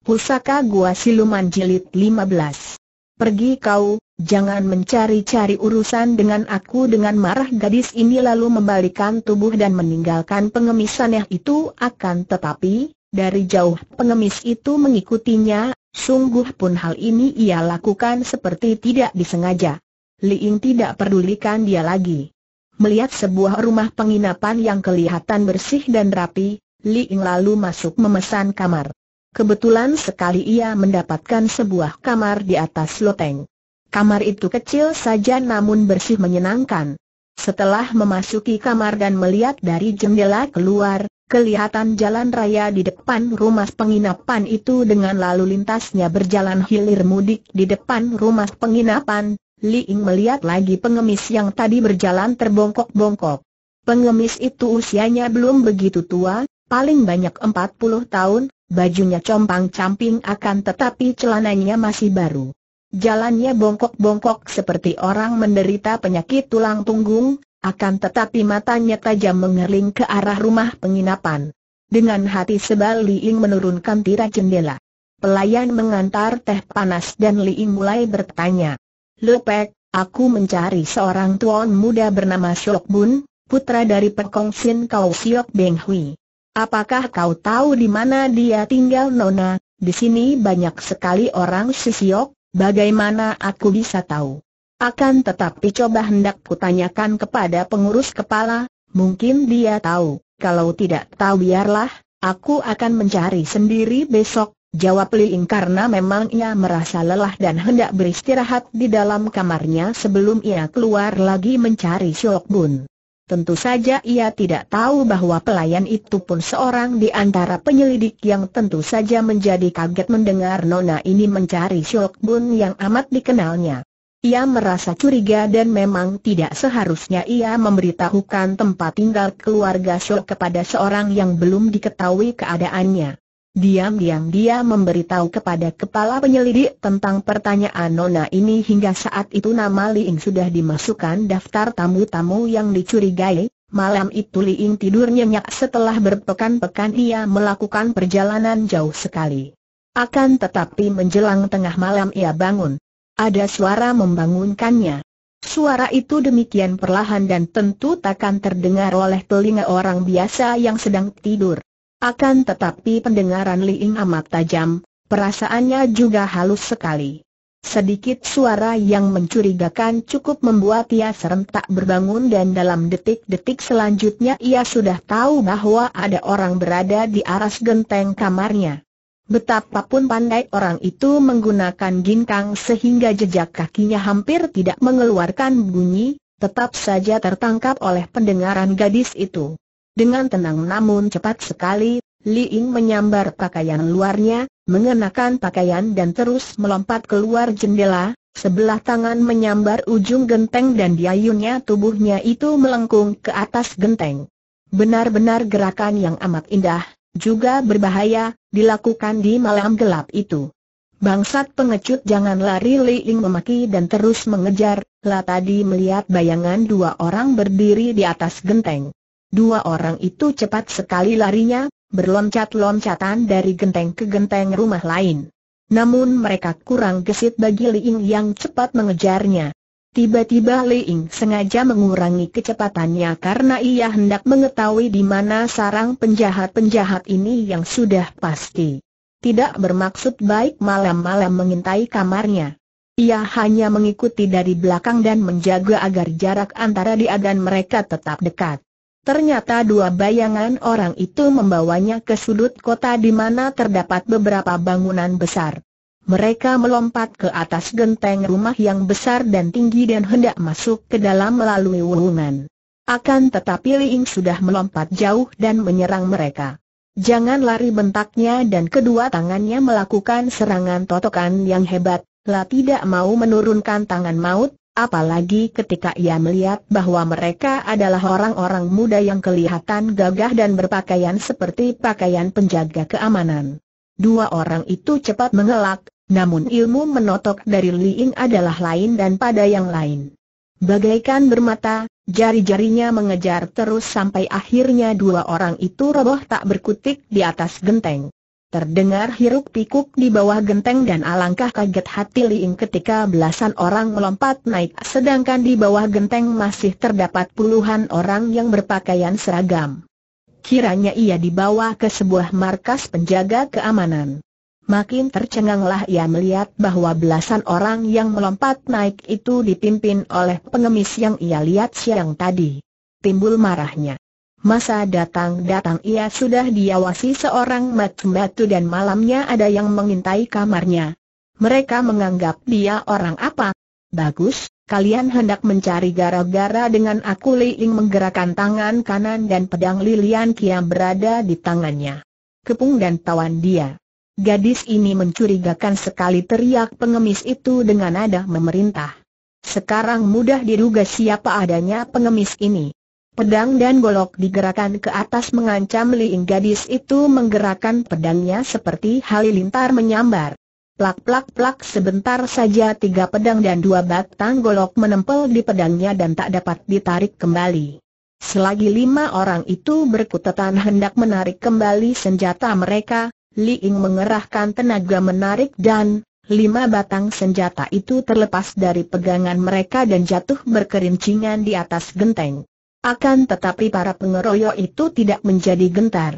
Pusaka Gua Siluman Jilid 15. Pergi kau, jangan mencari-cari urusan dengan aku dengan marah gadis ini lalu membalikan tubuh dan meninggalkan pengemisannya itu akan tetapi, dari jauh pengemis itu mengikutinya, sungguh pun hal ini ia lakukan seperti tidak disengaja. Liing tidak pedulikan dia lagi. Melihat sebuah rumah penginapan yang kelihatan bersih dan rapi, Liing lalu masuk memesan kamar. Kebetulan sekali ia mendapatkan sebuah kamar di atas loteng. Kamar itu kecil saja namun bersih menyenangkan. Setelah memasuki kamar dan melihat dari jendela keluar, kelihatan jalan raya di depan rumah penginapan itu dengan lalu lintasnya berjalan hilir mudik di depan rumah penginapan, Li Ying melihat lagi pengemis yang tadi berjalan terbongkok-bongkok. Pengemis itu usianya belum begitu tua, paling banyak 40 tahun, bajunya compang-camping akan tetapi celananya masih baru. Jalannya bongkok-bongkok seperti orang menderita penyakit tulang punggung, akan tetapi matanya tajam mengering ke arah rumah penginapan. Dengan hati sebal Liing menurunkan tirai jendela. Pelayan mengantar teh panas dan Liing mulai bertanya. Lepek, aku mencari seorang tuan muda bernama Siok Bun, putra dari Pekong Sin Kau Siok Beng Hui. Apakah kau tahu di mana dia tinggal Nona? Di sini banyak sekali orang sisiok, bagaimana aku bisa tahu? Akan tetapi coba hendak kutanyakan kepada pengurus kepala, mungkin dia tahu, kalau tidak tahu biarlah, aku akan mencari sendiri besok, jawab Liing karena memang ia merasa lelah dan hendak beristirahat di dalam kamarnya sebelum ia keluar lagi mencari Siok Bun. Tentu saja ia tidak tahu bahwa pelayan itu pun seorang di antara penyelidik yang tentu saja menjadi kaget mendengar Nona ini mencari Shok Bun yang amat dikenalnya. Ia merasa curiga dan memang tidak seharusnya ia memberitahukan tempat tinggal keluarga Shok kepada seorang yang belum diketahui keadaannya. Diam-diam dia memberitahu kepada kepala penyelidik tentang pertanyaan Nona ini hingga saat itu nama Li Ying sudah dimasukkan daftar tamu-tamu yang dicurigai. Malam itu Li Ying tidur nyenyak setelah berpekan-pekan ia melakukan perjalanan jauh sekali. Akan tetapi menjelang tengah malam ia bangun. Ada suara membangunkannya. Suara itu demikian perlahan dan tentu takkan terdengar oleh telinga orang biasa yang sedang tidur. Akan tetapi pendengaran Liing amat tajam, perasaannya juga halus sekali. Sedikit suara yang mencurigakan cukup membuat ia serentak berbangun dan dalam detik-detik selanjutnya ia sudah tahu bahwa ada orang berada di aras genteng kamarnya. Betapapun pandai orang itu menggunakan ginkang sehingga jejak kakinya hampir tidak mengeluarkan bunyi, tetap saja tertangkap oleh pendengaran gadis itu. Dengan tenang namun cepat sekali, Li Ying menyambar pakaian luarnya, mengenakan pakaian dan terus melompat keluar jendela, sebelah tangan menyambar ujung genteng dan diayunnya tubuhnya itu melengkung ke atas genteng. Benar-benar gerakan yang amat indah, juga berbahaya, dilakukan di malam gelap itu. Bangsat pengecut jangan lari Li Ying memaki dan terus mengejar, lah tadi melihat bayangan dua orang berdiri di atas genteng. Dua orang itu cepat sekali larinya, berloncat-loncatan dari genteng ke genteng rumah lain. Namun mereka kurang gesit bagi Li Ying yang cepat mengejarnya. Tiba-tiba Li Ying sengaja mengurangi kecepatannya karena ia hendak mengetahui di mana sarang penjahat-penjahat ini yang sudah pasti. Tidak bermaksud baik malam-malam mengintai kamarnya. Ia hanya mengikuti dari belakang dan menjaga agar jarak antara dia dan mereka tetap dekat. Ternyata dua bayangan orang itu membawanya ke sudut kota di mana terdapat beberapa bangunan besar. Mereka melompat ke atas genteng rumah yang besar dan tinggi dan hendak masuk ke dalam melalui wulungan. Akan tetapi Liing sudah melompat jauh dan menyerang mereka. Jangan lari bentaknya dan kedua tangannya melakukan serangan totokan yang hebat, lah tidak mau menurunkan tangan maut, apalagi ketika ia melihat bahwa mereka adalah orang-orang muda yang kelihatan gagah dan berpakaian seperti pakaian penjaga keamanan. Dua orang itu cepat mengelak, namun ilmu menotok dari Li Ying adalah lain dan pada yang lain. Bagaikan bermata, jari-jarinya mengejar terus sampai akhirnya dua orang itu roboh tak berkutik di atas genteng. Terdengar hiruk pikuk di bawah genteng dan alangkah kaget hati Liing ketika belasan orang melompat naik sedangkan di bawah genteng masih terdapat puluhan orang yang berpakaian seragam. Kiranya ia dibawa ke sebuah markas penjaga keamanan. Makin tercenganglah ia melihat bahwa belasan orang yang melompat naik itu dipimpin oleh pengemis yang ia lihat siang tadi. Timbul marahnya. Masa datang-datang ia sudah diawasi seorang matu-matu dan malamnya ada yang mengintai kamarnya. Mereka menganggap dia orang apa? Bagus, kalian hendak mencari gara-gara dengan aku Li Ling menggerakkan tangan kanan dan pedang lilian kiam berada di tangannya. Kepung dan tawan dia. Gadis ini mencurigakan sekali teriak pengemis itu dengan nada memerintah. Sekarang mudah diduga siapa adanya pengemis ini. Pedang dan golok digerakkan ke atas mengancam Liing gadis itu menggerakkan pedangnya seperti halilintar menyambar. Plak-plak-plak sebentar saja tiga pedang dan dua batang golok menempel di pedangnya dan tak dapat ditarik kembali. Selagi lima orang itu berkutatan hendak menarik kembali senjata mereka, Li Liing mengerahkan tenaga menarik dan Lima batang senjata itu terlepas dari pegangan mereka dan jatuh berkerincingan di atas genteng. Akan tetapi para pengeroyok itu tidak menjadi gentar.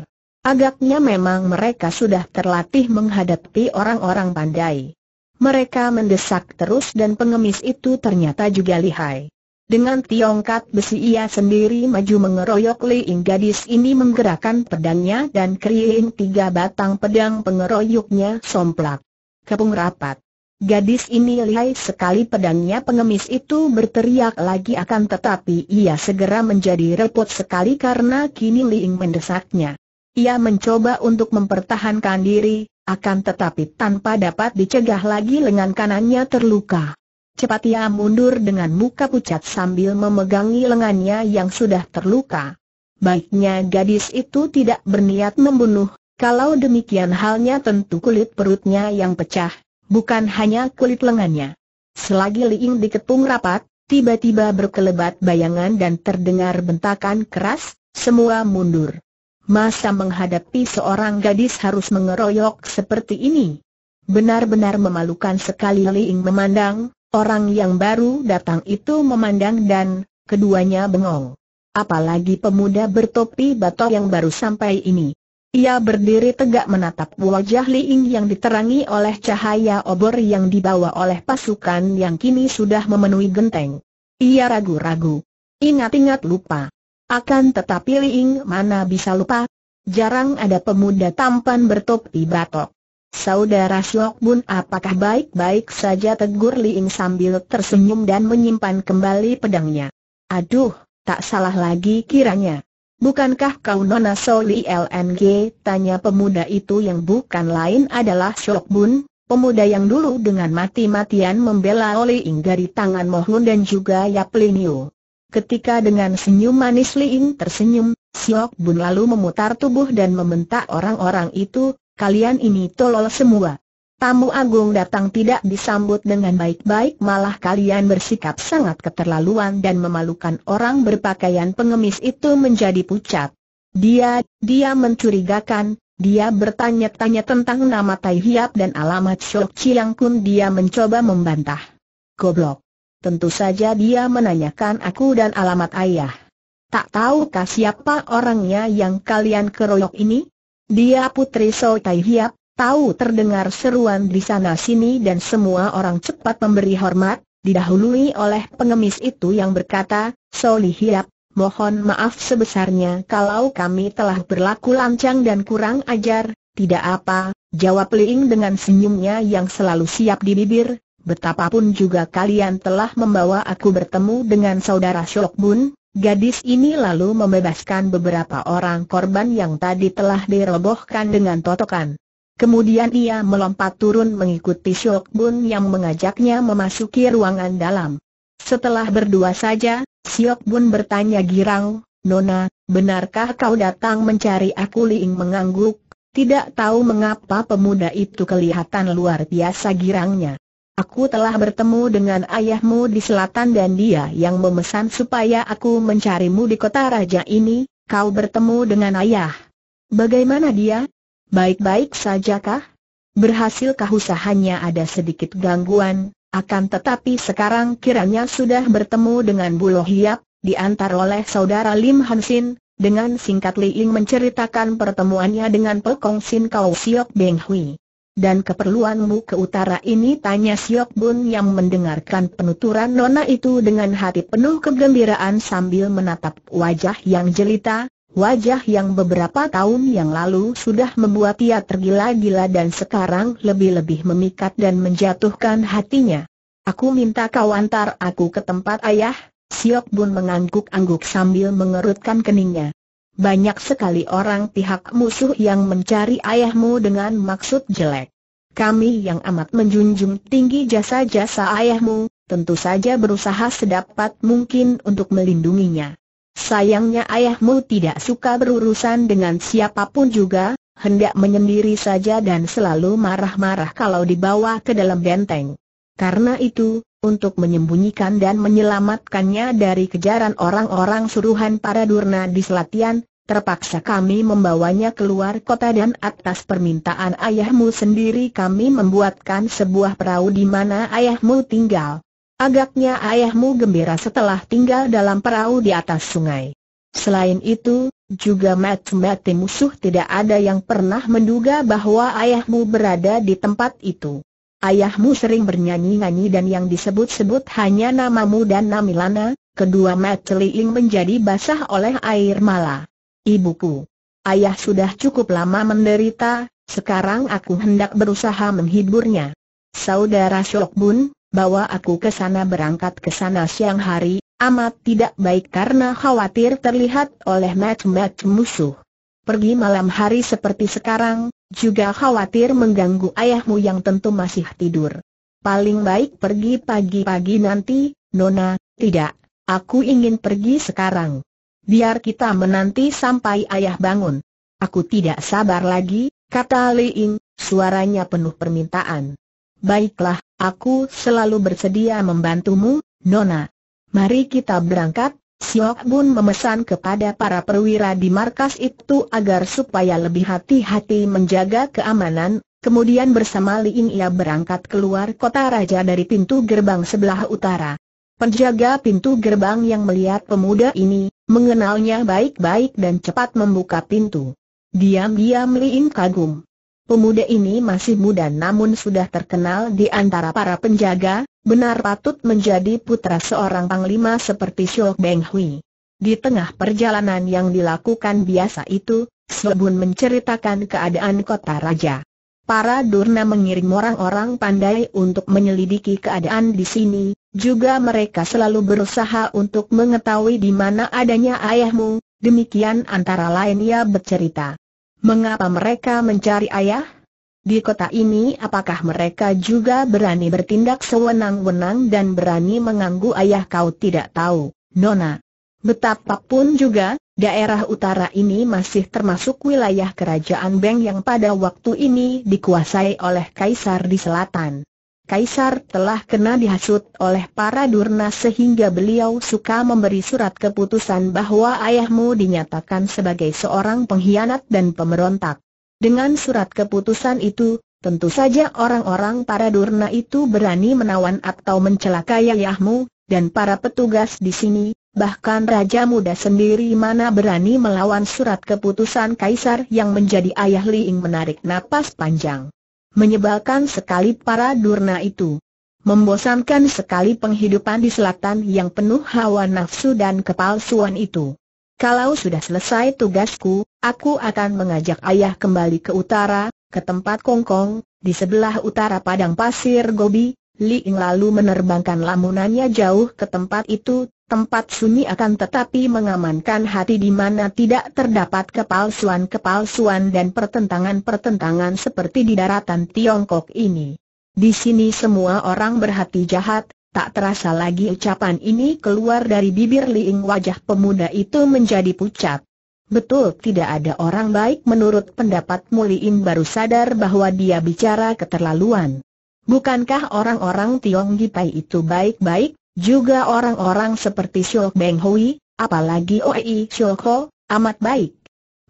Agaknya memang mereka sudah terlatih menghadapi orang-orang pandai. Mereka mendesak terus dan pengemis itu ternyata juga lihai. Dengan tiongkat besi ia sendiri maju mengeroyok Liing gadis ini menggerakkan pedangnya dan kering tiga batang pedang pengeroyoknya somplak. Kepung rapat. Gadis ini lihai sekali pedangnya pengemis itu berteriak lagi akan tetapi ia segera menjadi repot sekali karena kini Liing mendesaknya. Ia mencoba untuk mempertahankan diri, akan tetapi tanpa dapat dicegah lagi lengan kanannya terluka. Cepat ia mundur dengan muka pucat sambil memegangi lengannya yang sudah terluka. Baiknya gadis itu tidak berniat membunuh, kalau demikian halnya tentu kulit perutnya yang pecah, bukan hanya kulit lengannya. Selagi Liing dikepung rapat, tiba-tiba berkelebat bayangan dan terdengar bentakan keras, semua mundur. Masa menghadapi seorang gadis harus mengeroyok seperti ini. Benar-benar memalukan sekali Liing memandang, orang yang baru datang itu memandang dan, keduanya bengong. Apalagi pemuda bertopi batok yang baru sampai ini. Ia berdiri tegak menatap wajah Li Ying yang diterangi oleh cahaya obor yang dibawa oleh pasukan yang kini sudah memenuhi genteng. Ia ragu-ragu. Ingat-ingat lupa. Akan tetapi Li Ying mana bisa lupa? Jarang ada pemuda tampan bertopi batok. Saudara Siok Bun apakah baik-baik saja tegur Li Ying sambil tersenyum dan menyimpan kembali pedangnya. Aduh, tak salah lagi kiranya. Bukankah kau Nona Soli LNG? Tanya pemuda itu yang bukan lain adalah Shok Bun, pemuda yang dulu dengan mati-matian membela Oli Ing dari tangan Mohun dan juga Yap Yu. Ketika dengan senyum manis Li Ing tersenyum, Shok Bun lalu memutar tubuh dan membentak orang-orang itu, kalian ini tolol semua. Tamu agung datang tidak disambut dengan baik-baik malah kalian bersikap sangat keterlaluan dan memalukan orang berpakaian pengemis itu menjadi pucat. Dia, dia mencurigakan, dia bertanya-tanya tentang nama Tai Hiap dan alamat Shok Chiang Kun dia mencoba membantah. Goblok. Tentu saja dia menanyakan aku dan alamat ayah. Tak tahukah siapa orangnya yang kalian keroyok ini? Dia putri So Tai Hiap, Tahu terdengar seruan di sana-sini dan semua orang cepat memberi hormat, didahului oleh pengemis itu yang berkata, Soli mohon maaf sebesarnya kalau kami telah berlaku lancang dan kurang ajar, tidak apa, jawab Liing dengan senyumnya yang selalu siap di bibir, betapapun juga kalian telah membawa aku bertemu dengan saudara Shok Gadis ini lalu membebaskan beberapa orang korban yang tadi telah dirobohkan dengan totokan. Kemudian ia melompat turun mengikuti Syok Bun yang mengajaknya memasuki ruangan dalam. Setelah berdua saja, Syok Bun bertanya girang, Nona, benarkah kau datang mencari aku Liing mengangguk? Tidak tahu mengapa pemuda itu kelihatan luar biasa girangnya. Aku telah bertemu dengan ayahmu di selatan dan dia yang memesan supaya aku mencarimu di kota raja ini, kau bertemu dengan ayah. Bagaimana dia? Baik-baik sajakah? Berhasilkah usahanya ada sedikit gangguan, akan tetapi sekarang kiranya sudah bertemu dengan Buloh Hiap, diantar oleh saudara Lim Hansin, dengan singkat Li Ying menceritakan pertemuannya dengan Pekong Sin Kau Siok Beng Hui. Dan keperluanmu ke utara ini tanya Siok Bun yang mendengarkan penuturan nona itu dengan hati penuh kegembiraan sambil menatap wajah yang jelita, Wajah yang beberapa tahun yang lalu sudah membuat ia tergila-gila dan sekarang lebih-lebih memikat dan menjatuhkan hatinya. Aku minta kau antar aku ke tempat ayah, Siok Bun mengangguk-angguk sambil mengerutkan keningnya. Banyak sekali orang pihak musuh yang mencari ayahmu dengan maksud jelek. Kami yang amat menjunjung tinggi jasa-jasa ayahmu, tentu saja berusaha sedapat mungkin untuk melindunginya. Sayangnya ayahmu tidak suka berurusan dengan siapapun juga, hendak menyendiri saja dan selalu marah-marah kalau dibawa ke dalam benteng. Karena itu, untuk menyembunyikan dan menyelamatkannya dari kejaran orang-orang suruhan para durna di Selatian, terpaksa kami membawanya keluar kota dan atas permintaan ayahmu sendiri kami membuatkan sebuah perahu di mana ayahmu tinggal. Agaknya ayahmu gembira setelah tinggal dalam perahu di atas sungai. Selain itu, juga mati-mati musuh tidak ada yang pernah menduga bahwa ayahmu berada di tempat itu. Ayahmu sering bernyanyi-nyanyi dan yang disebut-sebut hanya namamu dan Namilana, kedua mati menjadi basah oleh air mala. Ibuku, ayah sudah cukup lama menderita, sekarang aku hendak berusaha menghiburnya. Saudara Shokbun, bawa aku ke sana berangkat ke sana siang hari, amat tidak baik karena khawatir terlihat oleh mat-mat musuh. Pergi malam hari seperti sekarang, juga khawatir mengganggu ayahmu yang tentu masih tidur. Paling baik pergi pagi-pagi nanti, Nona, tidak, aku ingin pergi sekarang. Biar kita menanti sampai ayah bangun. Aku tidak sabar lagi, kata Ying, suaranya penuh permintaan. Baiklah, Aku selalu bersedia membantumu, Nona. Mari kita berangkat, Siok Bun memesan kepada para perwira di markas itu agar supaya lebih hati-hati menjaga keamanan, kemudian bersama Ying ia berangkat keluar kota raja dari pintu gerbang sebelah utara. Penjaga pintu gerbang yang melihat pemuda ini, mengenalnya baik-baik dan cepat membuka pintu. Diam-diam Liing kagum. Pemuda ini masih muda namun sudah terkenal di antara para penjaga, benar patut menjadi putra seorang panglima seperti Shok Beng Hui. Di tengah perjalanan yang dilakukan biasa itu, Sebun menceritakan keadaan kota raja. Para durna mengirim orang-orang pandai untuk menyelidiki keadaan di sini, juga mereka selalu berusaha untuk mengetahui di mana adanya ayahmu, demikian antara lain ia bercerita. Mengapa mereka mencari ayah? Di kota ini apakah mereka juga berani bertindak sewenang-wenang dan berani mengganggu ayah kau tidak tahu, Nona? Betapapun juga, daerah utara ini masih termasuk wilayah kerajaan Beng yang pada waktu ini dikuasai oleh kaisar di selatan. Kaisar telah kena dihasut oleh para durna sehingga beliau suka memberi surat keputusan bahwa ayahmu dinyatakan sebagai seorang pengkhianat dan pemberontak. Dengan surat keputusan itu, tentu saja orang-orang para durna itu berani menawan atau mencelakai ayahmu, dan para petugas di sini, bahkan Raja Muda sendiri mana berani melawan surat keputusan Kaisar yang menjadi ayah Liing menarik napas panjang. Menyebalkan sekali para durna itu. Membosankan sekali penghidupan di selatan yang penuh hawa nafsu dan kepalsuan itu. Kalau sudah selesai tugasku, aku akan mengajak ayah kembali ke utara, ke tempat Kongkong, di sebelah utara padang pasir Gobi, Li Ying lalu menerbangkan lamunannya jauh ke tempat itu, tempat sunyi akan tetapi mengamankan hati di mana tidak terdapat kepalsuan-kepalsuan dan pertentangan-pertentangan seperti di daratan Tiongkok ini. Di sini semua orang berhati jahat, tak terasa lagi ucapan ini keluar dari bibir Li Ying, wajah pemuda itu menjadi pucat. Betul tidak ada orang baik menurut pendapat Ying baru sadar bahwa dia bicara keterlaluan. Bukankah orang-orang Tiong Gipai itu baik-baik, juga orang-orang seperti Siok Beng Hui, apalagi Oei Siok Ho, amat baik.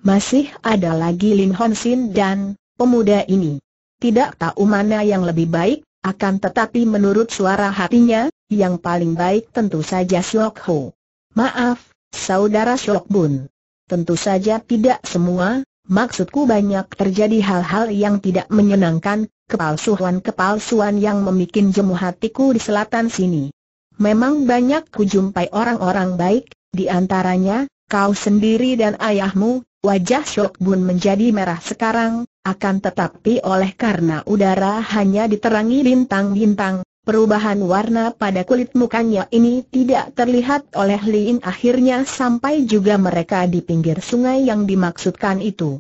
Masih ada lagi Lin Hon Sin dan pemuda ini. Tidak tahu mana yang lebih baik, akan tetapi menurut suara hatinya, yang paling baik tentu saja Siok Ho. Maaf, saudara Siok Bun. Tentu saja tidak semua, maksudku banyak terjadi hal-hal yang tidak menyenangkan, kepalsuan-kepalsuan yang memikin jemu hatiku di selatan sini. Memang banyak kujumpai orang-orang baik, di antaranya, kau sendiri dan ayahmu, wajah Syok Bun menjadi merah sekarang, akan tetapi oleh karena udara hanya diterangi bintang-bintang, perubahan warna pada kulit mukanya ini tidak terlihat oleh Lin akhirnya sampai juga mereka di pinggir sungai yang dimaksudkan itu.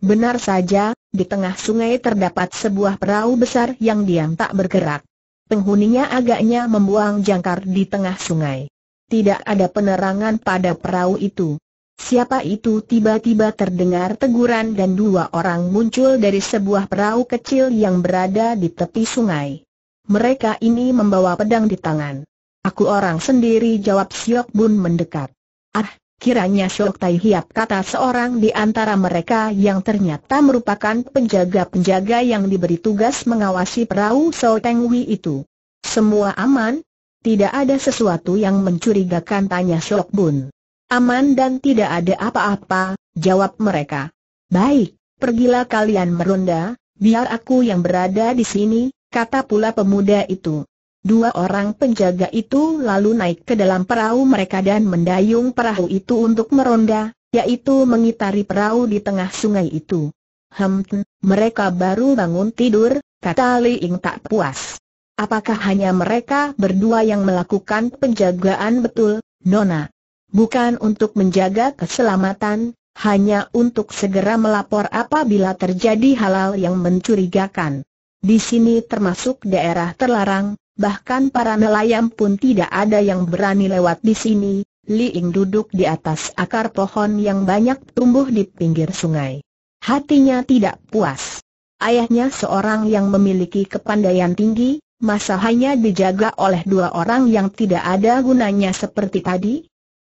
Benar saja, di tengah sungai terdapat sebuah perahu besar yang diam tak bergerak. Penghuninya agaknya membuang jangkar di tengah sungai. Tidak ada penerangan pada perahu itu. Siapa itu tiba-tiba terdengar teguran dan dua orang muncul dari sebuah perahu kecil yang berada di tepi sungai. Mereka ini membawa pedang di tangan. Aku orang sendiri jawab Siok Bun mendekat. Ah, Kiranya Shok Tai Hiap kata seorang di antara mereka yang ternyata merupakan penjaga-penjaga yang diberi tugas mengawasi perahu So Teng Wi itu. Semua aman? Tidak ada sesuatu yang mencurigakan tanya Shok Bun. Aman dan tidak ada apa-apa, jawab mereka. Baik, pergilah kalian meronda, biar aku yang berada di sini, kata pula pemuda itu. Dua orang penjaga itu lalu naik ke dalam perahu mereka dan mendayung perahu itu untuk meronda, yaitu mengitari perahu di tengah sungai itu. Hem, mereka baru bangun tidur, kata Li Ying tak puas. Apakah hanya mereka berdua yang melakukan penjagaan betul, Nona? Bukan untuk menjaga keselamatan, hanya untuk segera melapor apabila terjadi halal yang mencurigakan. Di sini termasuk daerah terlarang, bahkan para nelayan pun tidak ada yang berani lewat di sini. Li Ying duduk di atas akar pohon yang banyak tumbuh di pinggir sungai. Hatinya tidak puas. Ayahnya seorang yang memiliki kepandaian tinggi, masa hanya dijaga oleh dua orang yang tidak ada gunanya seperti tadi?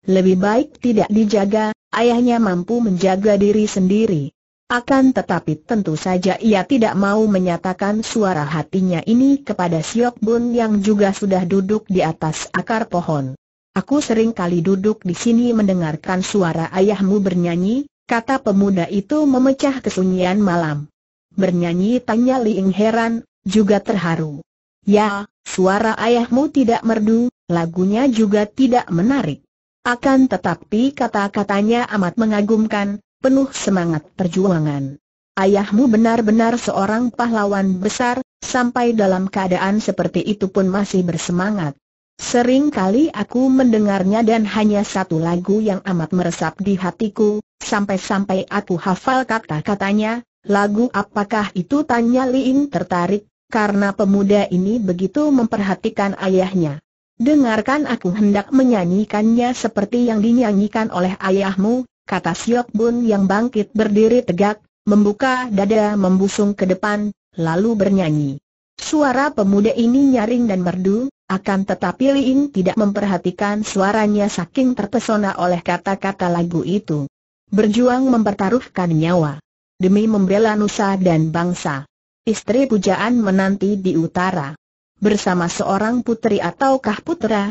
Lebih baik tidak dijaga, ayahnya mampu menjaga diri sendiri. Akan tetapi tentu saja ia tidak mau menyatakan suara hatinya ini kepada Siok Bun yang juga sudah duduk di atas akar pohon. Aku sering kali duduk di sini mendengarkan suara ayahmu bernyanyi, kata pemuda itu memecah kesunyian malam. Bernyanyi tanya Liing heran, juga terharu. Ya, suara ayahmu tidak merdu, lagunya juga tidak menarik. Akan tetapi kata-katanya amat mengagumkan, penuh semangat perjuangan. Ayahmu benar-benar seorang pahlawan besar, sampai dalam keadaan seperti itu pun masih bersemangat. Sering kali aku mendengarnya dan hanya satu lagu yang amat meresap di hatiku, sampai-sampai aku hafal kata-katanya, lagu apakah itu tanya Liing tertarik, karena pemuda ini begitu memperhatikan ayahnya. Dengarkan aku hendak menyanyikannya seperti yang dinyanyikan oleh ayahmu, kata Siok Bun yang bangkit berdiri tegak, membuka dada membusung ke depan, lalu bernyanyi. Suara pemuda ini nyaring dan merdu, akan tetapi Liin tidak memperhatikan suaranya saking terpesona oleh kata-kata lagu itu. Berjuang mempertaruhkan nyawa demi membela nusa dan bangsa. Istri pujaan menanti di utara bersama seorang putri ataukah putra.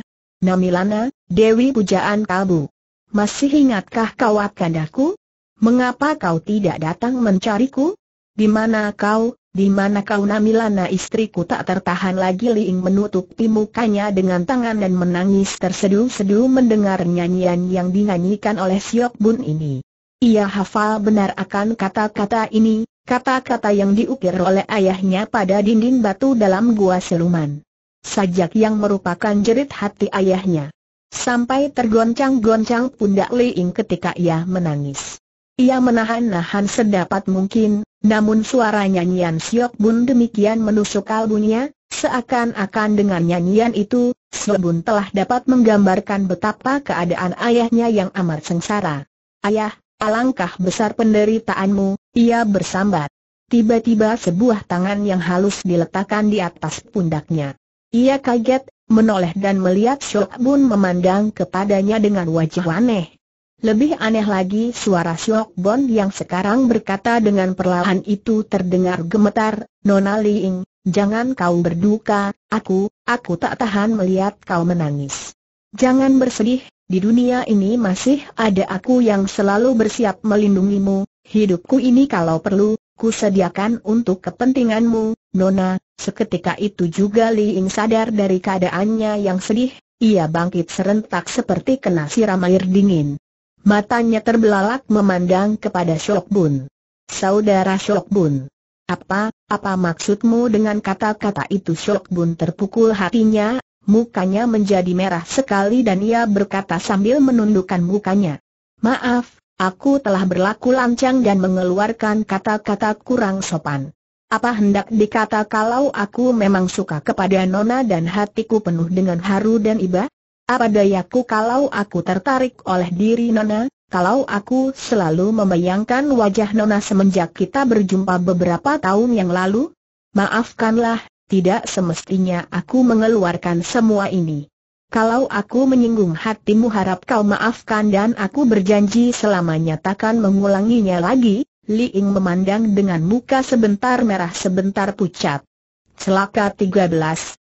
Namilana, Dewi Pujaan kabu. Masih ingatkah kau akan aku? Mengapa kau tidak datang mencariku? Di mana kau, di mana kau Namilana istriku tak tertahan lagi Liing menutupi mukanya dengan tangan dan menangis Tersedu-sedu mendengar nyanyian yang dinyanyikan oleh Siok Bun ini. Ia hafal benar akan kata-kata ini, kata-kata yang diukir oleh ayahnya pada dinding batu dalam gua seluman. Sajak yang merupakan jerit hati ayahnya sampai tergoncang-goncang pundak Liing ketika ia menangis. Ia menahan-nahan sedapat mungkin, namun suara nyanyian Siok Bun demikian menusuk kalbunya, seakan-akan dengan nyanyian itu, Siok Bun telah dapat menggambarkan betapa keadaan ayahnya yang amat sengsara. Ayah, alangkah besar penderitaanmu, ia bersambat. Tiba-tiba sebuah tangan yang halus diletakkan di atas pundaknya. Ia kaget, menoleh dan melihat Syok Bun memandang kepadanya dengan wajah aneh. Lebih aneh lagi suara Syok Bun yang sekarang berkata dengan perlahan itu terdengar gemetar, Nona Liing, jangan kau berduka, aku, aku tak tahan melihat kau menangis. Jangan bersedih, di dunia ini masih ada aku yang selalu bersiap melindungimu, hidupku ini kalau perlu, ku sediakan untuk kepentinganmu, Nona, seketika itu juga Li Ying sadar dari keadaannya yang sedih, ia bangkit serentak seperti kena siram air dingin. Matanya terbelalak memandang kepada Shok Bun. Saudara Shok Bun. Apa, apa maksudmu dengan kata-kata itu Shok Bun terpukul hatinya, mukanya menjadi merah sekali dan ia berkata sambil menundukkan mukanya. Maaf, aku telah berlaku lancang dan mengeluarkan kata-kata kurang sopan. Apa hendak dikata kalau aku memang suka kepada Nona dan hatiku penuh dengan haru dan iba? Apa dayaku kalau aku tertarik oleh diri Nona? Kalau aku selalu membayangkan wajah Nona semenjak kita berjumpa beberapa tahun yang lalu? Maafkanlah, tidak semestinya aku mengeluarkan semua ini. Kalau aku menyinggung hatimu harap kau maafkan dan aku berjanji selamanya takkan mengulanginya lagi, Li Ying memandang dengan muka sebentar merah sebentar pucat. Celaka 13,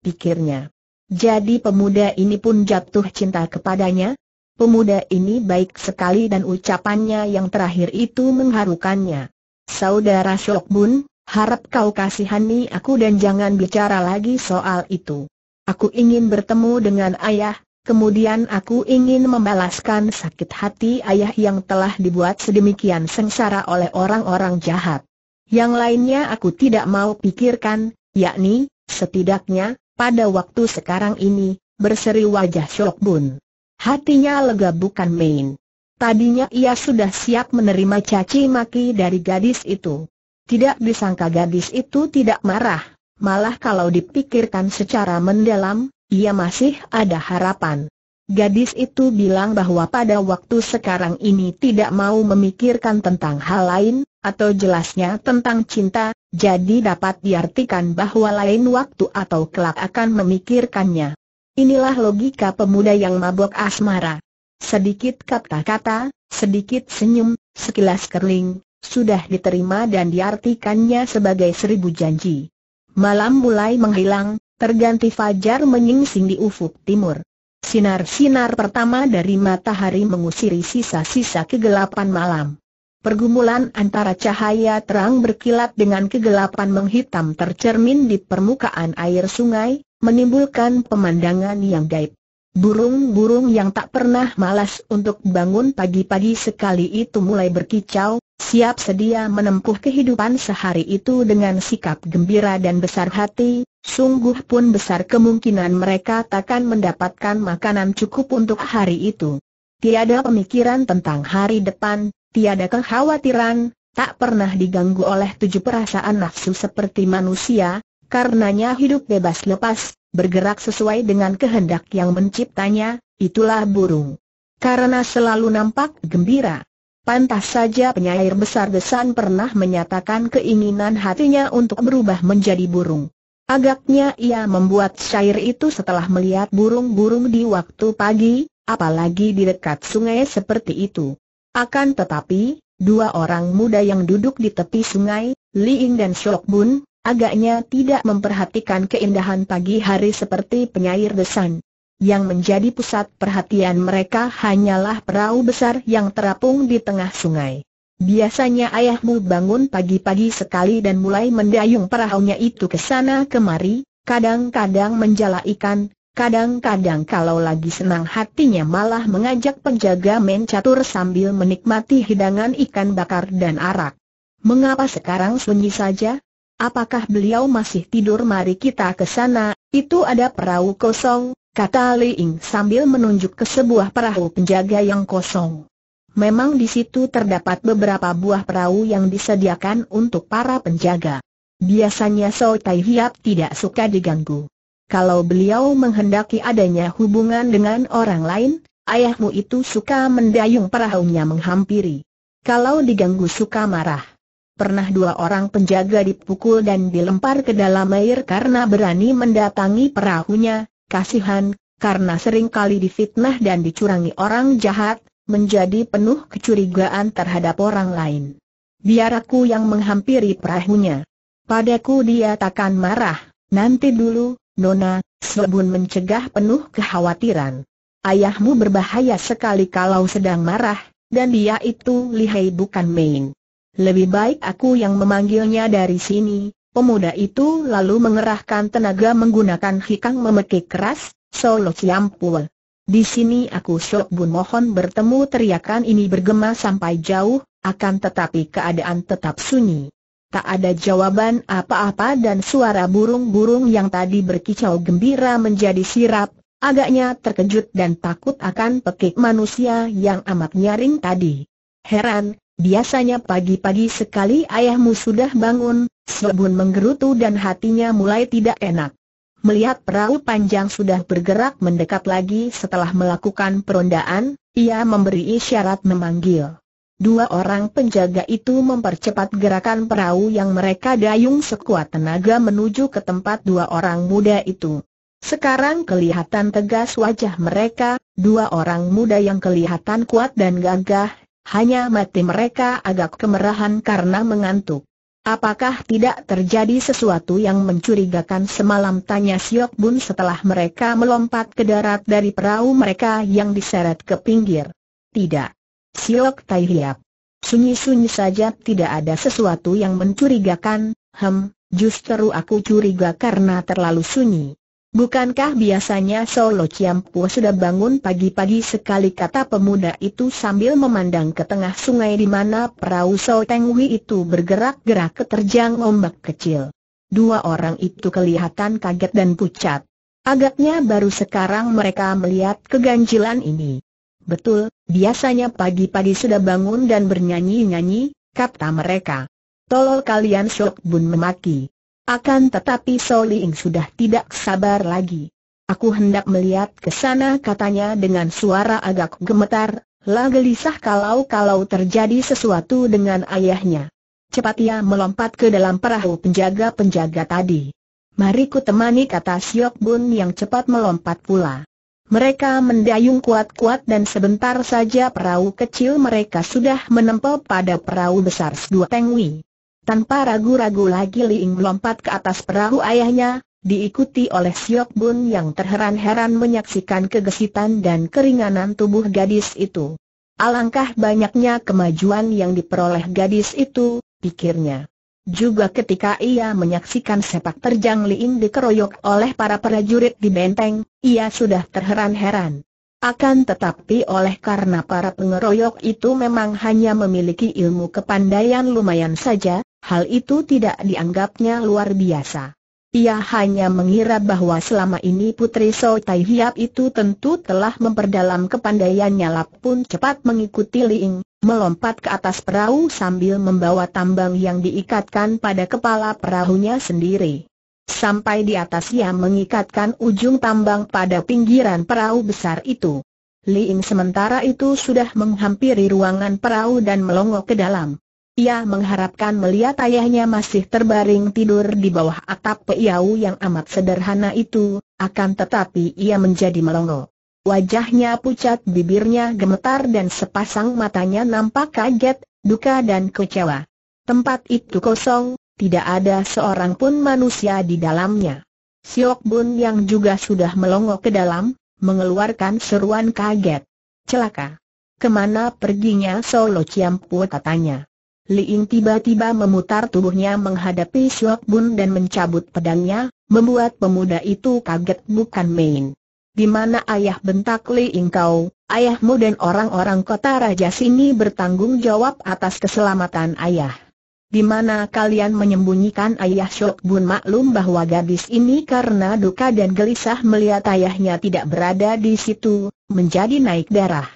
pikirnya. Jadi pemuda ini pun jatuh cinta kepadanya? Pemuda ini baik sekali dan ucapannya yang terakhir itu mengharukannya. Saudara Shok Bun, harap kau kasihani aku dan jangan bicara lagi soal itu. Aku ingin bertemu dengan ayah, Kemudian aku ingin membalaskan sakit hati ayah yang telah dibuat sedemikian sengsara oleh orang-orang jahat. Yang lainnya aku tidak mau pikirkan, yakni, setidaknya, pada waktu sekarang ini, berseri wajah syok Bun. Hatinya lega bukan main. Tadinya ia sudah siap menerima caci maki dari gadis itu. Tidak disangka gadis itu tidak marah, malah kalau dipikirkan secara mendalam, ia masih ada harapan. Gadis itu bilang bahwa pada waktu sekarang ini tidak mau memikirkan tentang hal lain, atau jelasnya tentang cinta, jadi dapat diartikan bahwa lain waktu atau kelak akan memikirkannya. Inilah logika pemuda yang mabok asmara. Sedikit kata-kata, sedikit senyum, sekilas kerling, sudah diterima dan diartikannya sebagai seribu janji. Malam mulai menghilang, terganti fajar menyingsing di ufuk timur. Sinar-sinar pertama dari matahari mengusiri sisa-sisa kegelapan malam. Pergumulan antara cahaya terang berkilat dengan kegelapan menghitam tercermin di permukaan air sungai, menimbulkan pemandangan yang gaib. Burung-burung yang tak pernah malas untuk bangun pagi-pagi sekali itu mulai berkicau, siap sedia menempuh kehidupan sehari itu dengan sikap gembira dan besar hati, sungguh pun besar kemungkinan mereka takkan mendapatkan makanan cukup untuk hari itu. Tiada pemikiran tentang hari depan, tiada kekhawatiran, tak pernah diganggu oleh tujuh perasaan nafsu seperti manusia, karenanya hidup bebas lepas, bergerak sesuai dengan kehendak yang menciptanya, itulah burung. Karena selalu nampak gembira Pantas saja penyair besar Desan pernah menyatakan keinginan hatinya untuk berubah menjadi burung. Agaknya ia membuat syair itu setelah melihat burung-burung di waktu pagi, apalagi di dekat sungai seperti itu. Akan tetapi, dua orang muda yang duduk di tepi sungai, Li Ying dan Shok Bun, agaknya tidak memperhatikan keindahan pagi hari seperti penyair desan yang menjadi pusat perhatian mereka hanyalah perahu besar yang terapung di tengah sungai. Biasanya ayahmu bangun pagi-pagi sekali dan mulai mendayung perahunya itu ke sana kemari, kadang-kadang menjala ikan, kadang-kadang kalau lagi senang hatinya malah mengajak penjaga main catur sambil menikmati hidangan ikan bakar dan arak. Mengapa sekarang sunyi saja? Apakah beliau masih tidur mari kita ke sana, itu ada perahu kosong, kata Li Ying sambil menunjuk ke sebuah perahu penjaga yang kosong. Memang di situ terdapat beberapa buah perahu yang disediakan untuk para penjaga. Biasanya So Tai Hiap tidak suka diganggu. Kalau beliau menghendaki adanya hubungan dengan orang lain, ayahmu itu suka mendayung perahunya menghampiri. Kalau diganggu suka marah pernah dua orang penjaga dipukul dan dilempar ke dalam air karena berani mendatangi perahunya, kasihan, karena sering kali difitnah dan dicurangi orang jahat, menjadi penuh kecurigaan terhadap orang lain. Biar aku yang menghampiri perahunya. Padaku dia takkan marah, nanti dulu, Nona, Sebun mencegah penuh kekhawatiran. Ayahmu berbahaya sekali kalau sedang marah, dan dia itu lihai bukan main. Lebih baik aku yang memanggilnya dari sini. Pemuda itu lalu mengerahkan tenaga menggunakan hikang memekik keras, Solo Ciampul. Di sini aku Sok Bun mohon bertemu teriakan ini bergema sampai jauh, akan tetapi keadaan tetap sunyi. Tak ada jawaban apa-apa dan suara burung-burung yang tadi berkicau gembira menjadi sirap, agaknya terkejut dan takut akan pekik manusia yang amat nyaring tadi. Heran, Biasanya pagi-pagi sekali ayahmu sudah bangun, Sebun menggerutu dan hatinya mulai tidak enak. Melihat perahu panjang sudah bergerak mendekat lagi setelah melakukan perondaan, ia memberi isyarat memanggil. Dua orang penjaga itu mempercepat gerakan perahu yang mereka dayung sekuat tenaga menuju ke tempat dua orang muda itu. Sekarang kelihatan tegas wajah mereka, dua orang muda yang kelihatan kuat dan gagah, hanya mati mereka agak kemerahan karena mengantuk. Apakah tidak terjadi sesuatu yang mencurigakan semalam tanya Siok Bun setelah mereka melompat ke darat dari perahu mereka yang diseret ke pinggir? Tidak. Siok Tai Hiap. Sunyi-sunyi saja tidak ada sesuatu yang mencurigakan, hem, justru aku curiga karena terlalu sunyi. Bukankah biasanya Solo Ciampu sudah bangun pagi-pagi sekali kata pemuda itu sambil memandang ke tengah sungai di mana perahu Solo Tengwi itu bergerak-gerak keterjang ombak kecil. Dua orang itu kelihatan kaget dan pucat. Agaknya baru sekarang mereka melihat keganjilan ini. Betul, biasanya pagi-pagi sudah bangun dan bernyanyi-nyanyi, kata mereka. Tolol kalian Sok Bun memaki. Akan tetapi Soling sudah tidak sabar lagi. Aku hendak melihat ke sana katanya dengan suara agak gemetar, lah gelisah kalau-kalau terjadi sesuatu dengan ayahnya. Cepat ia melompat ke dalam perahu penjaga-penjaga tadi. Mari ku temani kata Siok Bun yang cepat melompat pula. Mereka mendayung kuat-kuat dan sebentar saja perahu kecil mereka sudah menempel pada perahu besar Sdua Tengwi. Tanpa ragu-ragu lagi Liing melompat ke atas perahu ayahnya, diikuti oleh Siok Bun yang terheran-heran menyaksikan kegesitan dan keringanan tubuh gadis itu. Alangkah banyaknya kemajuan yang diperoleh gadis itu, pikirnya. Juga ketika ia menyaksikan sepak terjang Liing dikeroyok oleh para prajurit di benteng, ia sudah terheran-heran. Akan tetapi oleh karena para pengeroyok itu memang hanya memiliki ilmu kepandaian lumayan saja, hal itu tidak dianggapnya luar biasa. Ia hanya mengira bahwa selama ini Putri So Tai Hiap itu tentu telah memperdalam kepandaiannya Lap pun cepat mengikuti Liing, melompat ke atas perahu sambil membawa tambang yang diikatkan pada kepala perahunya sendiri. Sampai di atas ia mengikatkan ujung tambang pada pinggiran perahu besar itu. Liing sementara itu sudah menghampiri ruangan perahu dan melongok ke dalam. Ia mengharapkan melihat ayahnya masih terbaring tidur di bawah atap peiau yang amat sederhana itu, akan tetapi ia menjadi melongo. Wajahnya pucat, bibirnya gemetar dan sepasang matanya nampak kaget, duka dan kecewa. Tempat itu kosong, tidak ada seorang pun manusia di dalamnya. Siok Bun yang juga sudah melongo ke dalam, mengeluarkan seruan kaget. Celaka! Kemana perginya Solo Ciampu katanya. Liing tiba-tiba memutar tubuhnya menghadapi Siok Bun dan mencabut pedangnya, membuat pemuda itu kaget bukan main. Di mana ayah bentak Liing kau, ayahmu dan orang-orang kota raja sini bertanggung jawab atas keselamatan ayah. Di mana kalian menyembunyikan ayah Syok Bun maklum bahwa gadis ini karena duka dan gelisah melihat ayahnya tidak berada di situ, menjadi naik darah.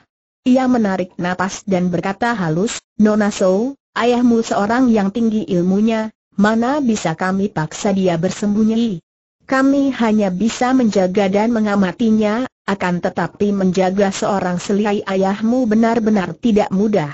Ia menarik napas dan berkata halus, Nona So, ayahmu seorang yang tinggi ilmunya, mana bisa kami paksa dia bersembunyi? Kami hanya bisa menjaga dan mengamatinya, akan tetapi menjaga seorang selai ayahmu benar-benar tidak mudah.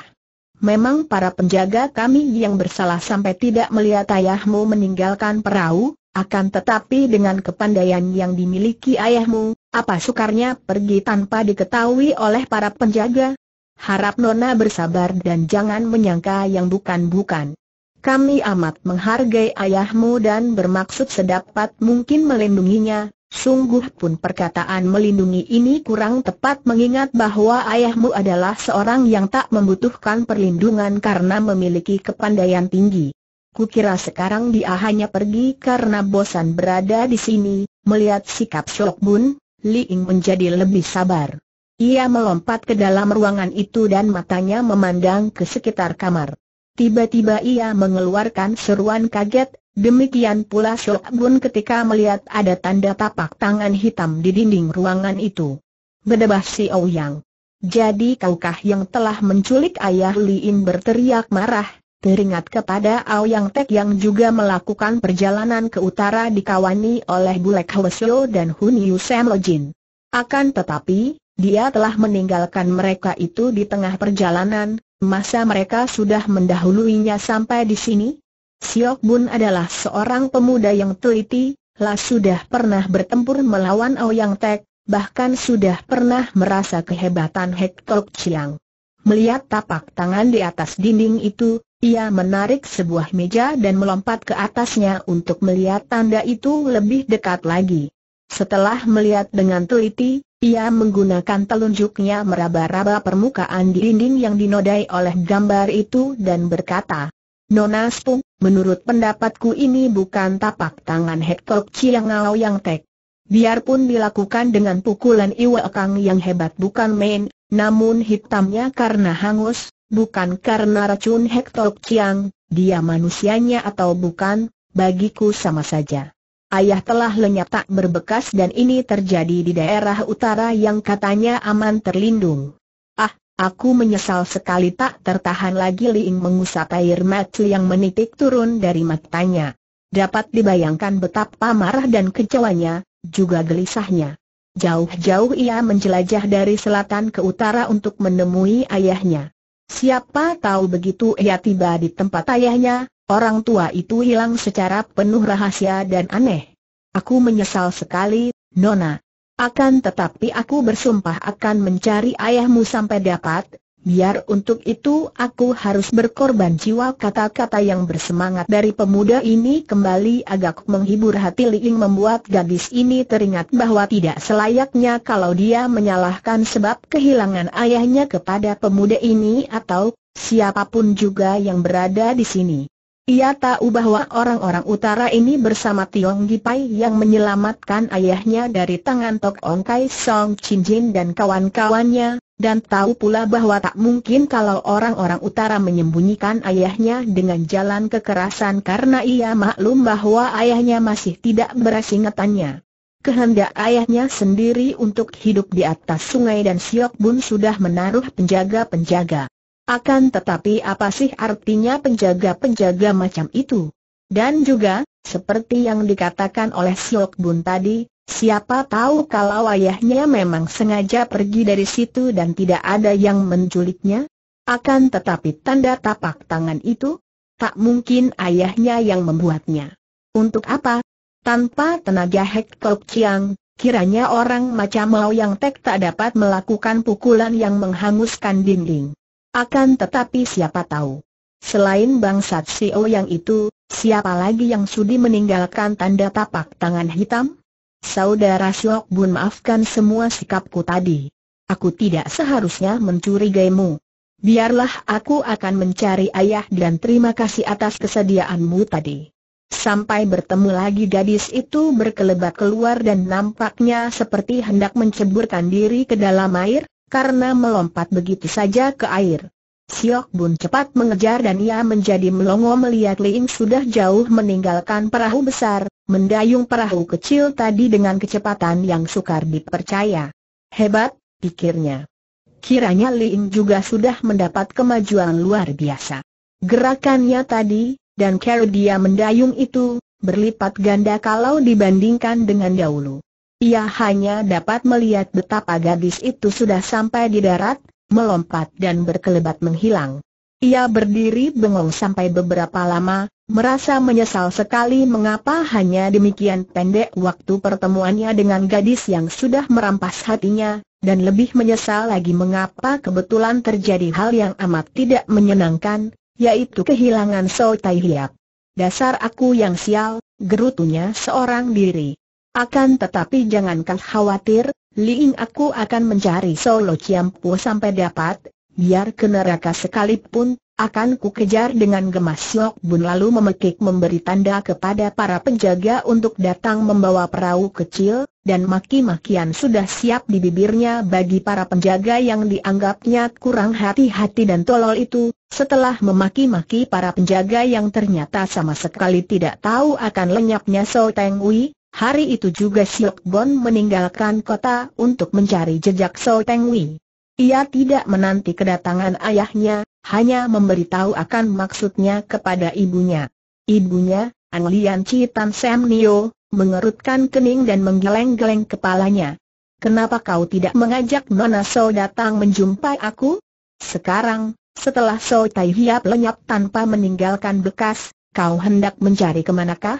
Memang para penjaga kami yang bersalah sampai tidak melihat ayahmu meninggalkan perahu, akan tetapi dengan kepandaian yang dimiliki ayahmu, apa sukarnya pergi tanpa diketahui oleh para penjaga? Harap Nona bersabar dan jangan menyangka yang bukan-bukan. Kami amat menghargai ayahmu dan bermaksud sedapat mungkin melindunginya, sungguh pun perkataan melindungi ini kurang tepat mengingat bahwa ayahmu adalah seorang yang tak membutuhkan perlindungan karena memiliki kepandaian tinggi. Kukira sekarang dia hanya pergi karena bosan berada di sini, melihat sikap Shok Bun, Li Ying menjadi lebih sabar. Ia melompat ke dalam ruangan itu dan matanya memandang ke sekitar kamar. Tiba-tiba ia mengeluarkan seruan kaget, demikian pula Shok Bun ketika melihat ada tanda tapak tangan hitam di dinding ruangan itu. Bedebah si Ouyang. Jadi kaukah yang telah menculik ayah Liin berteriak marah, teringat kepada Yang Tek yang juga melakukan perjalanan ke utara dikawani oleh Bulek Hwesyo dan Hun Yu Lojin. Akan tetapi, dia telah meninggalkan mereka itu di tengah perjalanan, masa mereka sudah mendahuluinya sampai di sini? Siok Bun adalah seorang pemuda yang teliti, lah sudah pernah bertempur melawan Ouyang Tek, bahkan sudah pernah merasa kehebatan Hek Chiang. Melihat tapak tangan di atas dinding itu, ia menarik sebuah meja dan melompat ke atasnya untuk melihat tanda itu lebih dekat lagi. Setelah melihat dengan teliti, ia menggunakan telunjuknya meraba-raba permukaan dinding yang dinodai oleh gambar itu dan berkata, Nona Spung, menurut pendapatku ini bukan tapak tangan Hekok Chiang Ngao yang tek. Biarpun dilakukan dengan pukulan Iwa Kang yang hebat bukan main, namun hitamnya karena hangus, bukan karena racun Hektok Chiang, dia manusianya atau bukan, bagiku sama saja ayah telah lenyap tak berbekas dan ini terjadi di daerah utara yang katanya aman terlindung. Ah, aku menyesal sekali tak tertahan lagi Liing mengusap air mata yang menitik turun dari matanya. Dapat dibayangkan betapa marah dan kecewanya, juga gelisahnya. Jauh-jauh ia menjelajah dari selatan ke utara untuk menemui ayahnya. Siapa tahu begitu ia tiba di tempat ayahnya, Orang tua itu hilang secara penuh rahasia dan aneh. Aku menyesal sekali, Nona. Akan tetapi aku bersumpah akan mencari ayahmu sampai dapat, biar untuk itu aku harus berkorban jiwa kata-kata yang bersemangat dari pemuda ini kembali agak menghibur hati Liing membuat gadis ini teringat bahwa tidak selayaknya kalau dia menyalahkan sebab kehilangan ayahnya kepada pemuda ini atau siapapun juga yang berada di sini. Ia tahu bahwa orang-orang utara ini bersama Tiong Gipai yang menyelamatkan ayahnya dari tangan Tok Ong Kai Song Chin Jin dan kawan-kawannya, dan tahu pula bahwa tak mungkin kalau orang-orang utara menyembunyikan ayahnya dengan jalan kekerasan karena ia maklum bahwa ayahnya masih tidak berasingatannya. Kehendak ayahnya sendiri untuk hidup di atas sungai dan Siok Bun sudah menaruh penjaga-penjaga. Akan tetapi apa sih artinya penjaga-penjaga macam itu? Dan juga, seperti yang dikatakan oleh Siok Bun tadi, siapa tahu kalau ayahnya memang sengaja pergi dari situ dan tidak ada yang menculiknya? Akan tetapi tanda tapak tangan itu, tak mungkin ayahnya yang membuatnya. Untuk apa? Tanpa tenaga Hek Kok Chiang, kiranya orang macam mau yang tek tak dapat melakukan pukulan yang menghanguskan dinding. Akan tetapi siapa tahu. Selain bangsat CEO yang itu, siapa lagi yang sudi meninggalkan tanda tapak tangan hitam? Saudara Siok Bun maafkan semua sikapku tadi. Aku tidak seharusnya mencurigaimu. Biarlah aku akan mencari ayah dan terima kasih atas kesediaanmu tadi. Sampai bertemu lagi gadis itu berkelebat keluar dan nampaknya seperti hendak menceburkan diri ke dalam air, karena melompat begitu saja ke air. Siok Bun cepat mengejar dan ia menjadi melongo melihat Liing sudah jauh meninggalkan perahu besar, mendayung perahu kecil tadi dengan kecepatan yang sukar dipercaya. Hebat, pikirnya. Kiranya Liing juga sudah mendapat kemajuan luar biasa. Gerakannya tadi, dan cara dia mendayung itu, berlipat ganda kalau dibandingkan dengan dahulu. Ia hanya dapat melihat betapa gadis itu sudah sampai di darat, melompat dan berkelebat menghilang. Ia berdiri bengong sampai beberapa lama, merasa menyesal sekali mengapa hanya demikian pendek waktu pertemuannya dengan gadis yang sudah merampas hatinya, dan lebih menyesal lagi mengapa kebetulan terjadi hal yang amat tidak menyenangkan, yaitu kehilangan So Hiap. Dasar aku yang sial, gerutunya seorang diri. Akan tetapi jangankan khawatir, Liing aku akan mencari Solo Ciampu sampai dapat, biar ke neraka sekalipun, akan ku kejar dengan gemas Siok Bun lalu memekik memberi tanda kepada para penjaga untuk datang membawa perahu kecil, dan maki-makian sudah siap di bibirnya bagi para penjaga yang dianggapnya kurang hati-hati dan tolol itu, setelah memaki-maki para penjaga yang ternyata sama sekali tidak tahu akan lenyapnya So Teng Wei, Hari itu juga Siok Bon meninggalkan kota untuk mencari jejak So Teng Wei. Ia tidak menanti kedatangan ayahnya, hanya memberitahu akan maksudnya kepada ibunya. Ibunya, An Lian Chi Tan Sam Nio, mengerutkan kening dan menggeleng-geleng kepalanya. Kenapa kau tidak mengajak Nona So datang menjumpai aku? Sekarang, setelah So Tai Hiap lenyap tanpa meninggalkan bekas, kau hendak mencari kemanakah?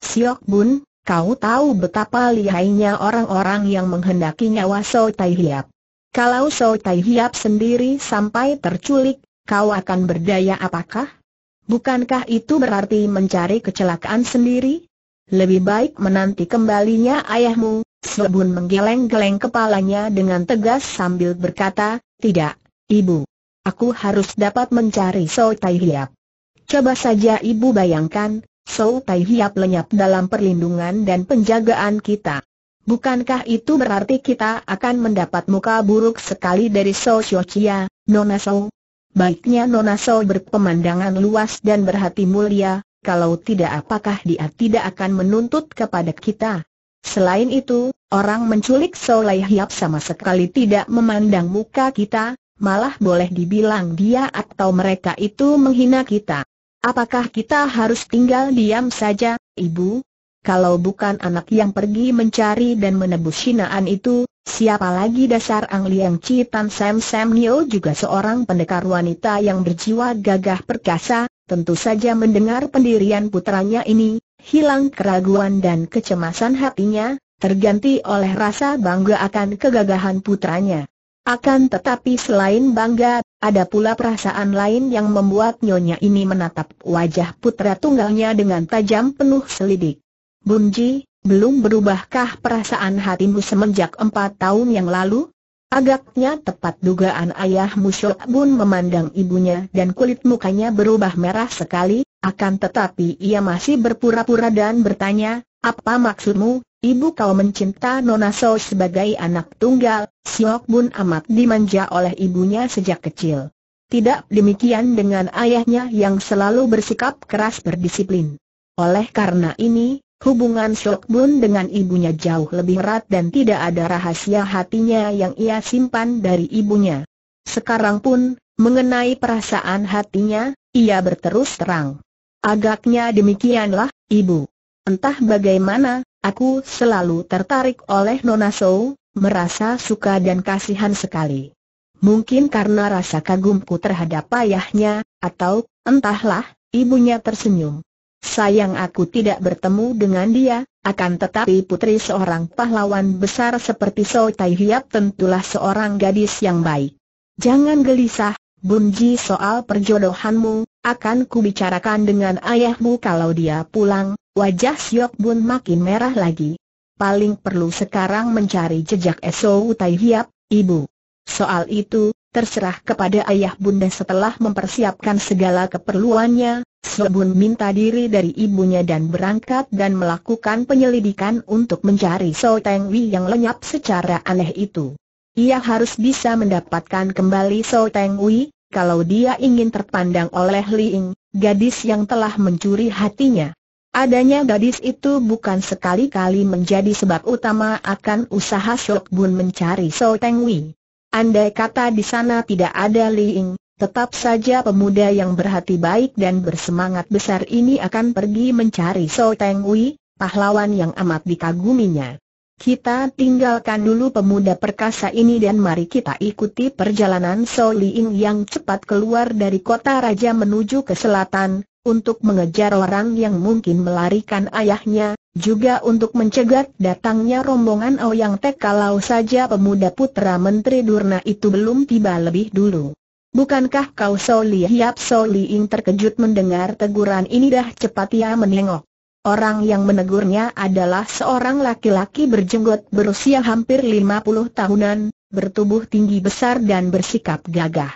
Siok Bun, Kau tahu betapa lihainya orang-orang yang menghendaki nyawa So Tai Hiap. Kalau So Tai Hiap sendiri sampai terculik, kau akan berdaya apakah? Bukankah itu berarti mencari kecelakaan sendiri? Lebih baik menanti kembalinya ayahmu, Sebun menggeleng-geleng kepalanya dengan tegas sambil berkata, Tidak, Ibu. Aku harus dapat mencari So Tai Hiap. Coba saja Ibu bayangkan, Sou Tai Hiap lenyap dalam perlindungan dan penjagaan kita. Bukankah itu berarti kita akan mendapat muka buruk sekali dari Sou Chia, Nona Sou? Baiknya Nona Sou berpemandangan luas dan berhati mulia, kalau tidak apakah dia tidak akan menuntut kepada kita? Selain itu, orang menculik Sou Lai Hiap sama sekali tidak memandang muka kita, malah boleh dibilang dia atau mereka itu menghina kita. Apakah kita harus tinggal diam saja, Ibu? Kalau bukan anak yang pergi mencari dan menebus hinaan itu, siapa lagi dasar Ang Liang Citan Sam Sam Nio juga seorang pendekar wanita yang berjiwa gagah perkasa, tentu saja mendengar pendirian putranya ini, hilang keraguan dan kecemasan hatinya, terganti oleh rasa bangga akan kegagahan putranya. Akan tetapi selain bangga, ada pula perasaan lain yang membuat nyonya ini menatap wajah putra tunggalnya dengan tajam penuh selidik. Bunji, belum berubahkah perasaan hatimu semenjak empat tahun yang lalu? Agaknya tepat dugaan ayah Musyok Bun memandang ibunya dan kulit mukanya berubah merah sekali, akan tetapi ia masih berpura-pura dan bertanya, apa maksudmu, Ibu kau mencinta Nona So sebagai anak tunggal, Siok Bun amat dimanja oleh ibunya sejak kecil. Tidak demikian dengan ayahnya yang selalu bersikap keras berdisiplin. Oleh karena ini, hubungan Siok Bun dengan ibunya jauh lebih erat dan tidak ada rahasia hatinya yang ia simpan dari ibunya. Sekarang pun, mengenai perasaan hatinya, ia berterus terang. Agaknya demikianlah, ibu. Entah bagaimana, Aku selalu tertarik oleh Nona So, merasa suka dan kasihan sekali. Mungkin karena rasa kagumku terhadap ayahnya, atau, entahlah, ibunya tersenyum. Sayang aku tidak bertemu dengan dia, akan tetapi putri seorang pahlawan besar seperti So Tai Hiap tentulah seorang gadis yang baik. Jangan gelisah, Bunji soal perjodohanmu, akan kubicarakan dengan ayahmu kalau dia pulang, Wajah Siok Bun makin merah lagi. Paling perlu sekarang mencari jejak Esau Tai Hiap, Ibu. Soal itu, terserah kepada ayah bunda setelah mempersiapkan segala keperluannya, Bun minta diri dari ibunya dan berangkat dan melakukan penyelidikan untuk mencari So Teng Wei yang lenyap secara aneh itu. Ia harus bisa mendapatkan kembali So Teng Wei, kalau dia ingin terpandang oleh Li Ying, gadis yang telah mencuri hatinya. Adanya gadis itu bukan sekali-kali menjadi sebab utama akan usaha Shok Bun mencari So Teng Wei. Andai kata di sana tidak ada Li Ying, tetap saja pemuda yang berhati baik dan bersemangat besar ini akan pergi mencari So Teng Wei, pahlawan yang amat dikaguminya. Kita tinggalkan dulu pemuda perkasa ini dan mari kita ikuti perjalanan So Li Ying yang cepat keluar dari kota raja menuju ke selatan, untuk mengejar orang yang mungkin melarikan ayahnya, juga untuk mencegat datangnya rombongan Ouyang Tek kalau saja pemuda putra Menteri Durna itu belum tiba lebih dulu. Bukankah kau Soli Hiap Soli Ing terkejut mendengar teguran ini dah cepat ia menengok. Orang yang menegurnya adalah seorang laki-laki berjenggot berusia hampir 50 tahunan, bertubuh tinggi besar dan bersikap gagah.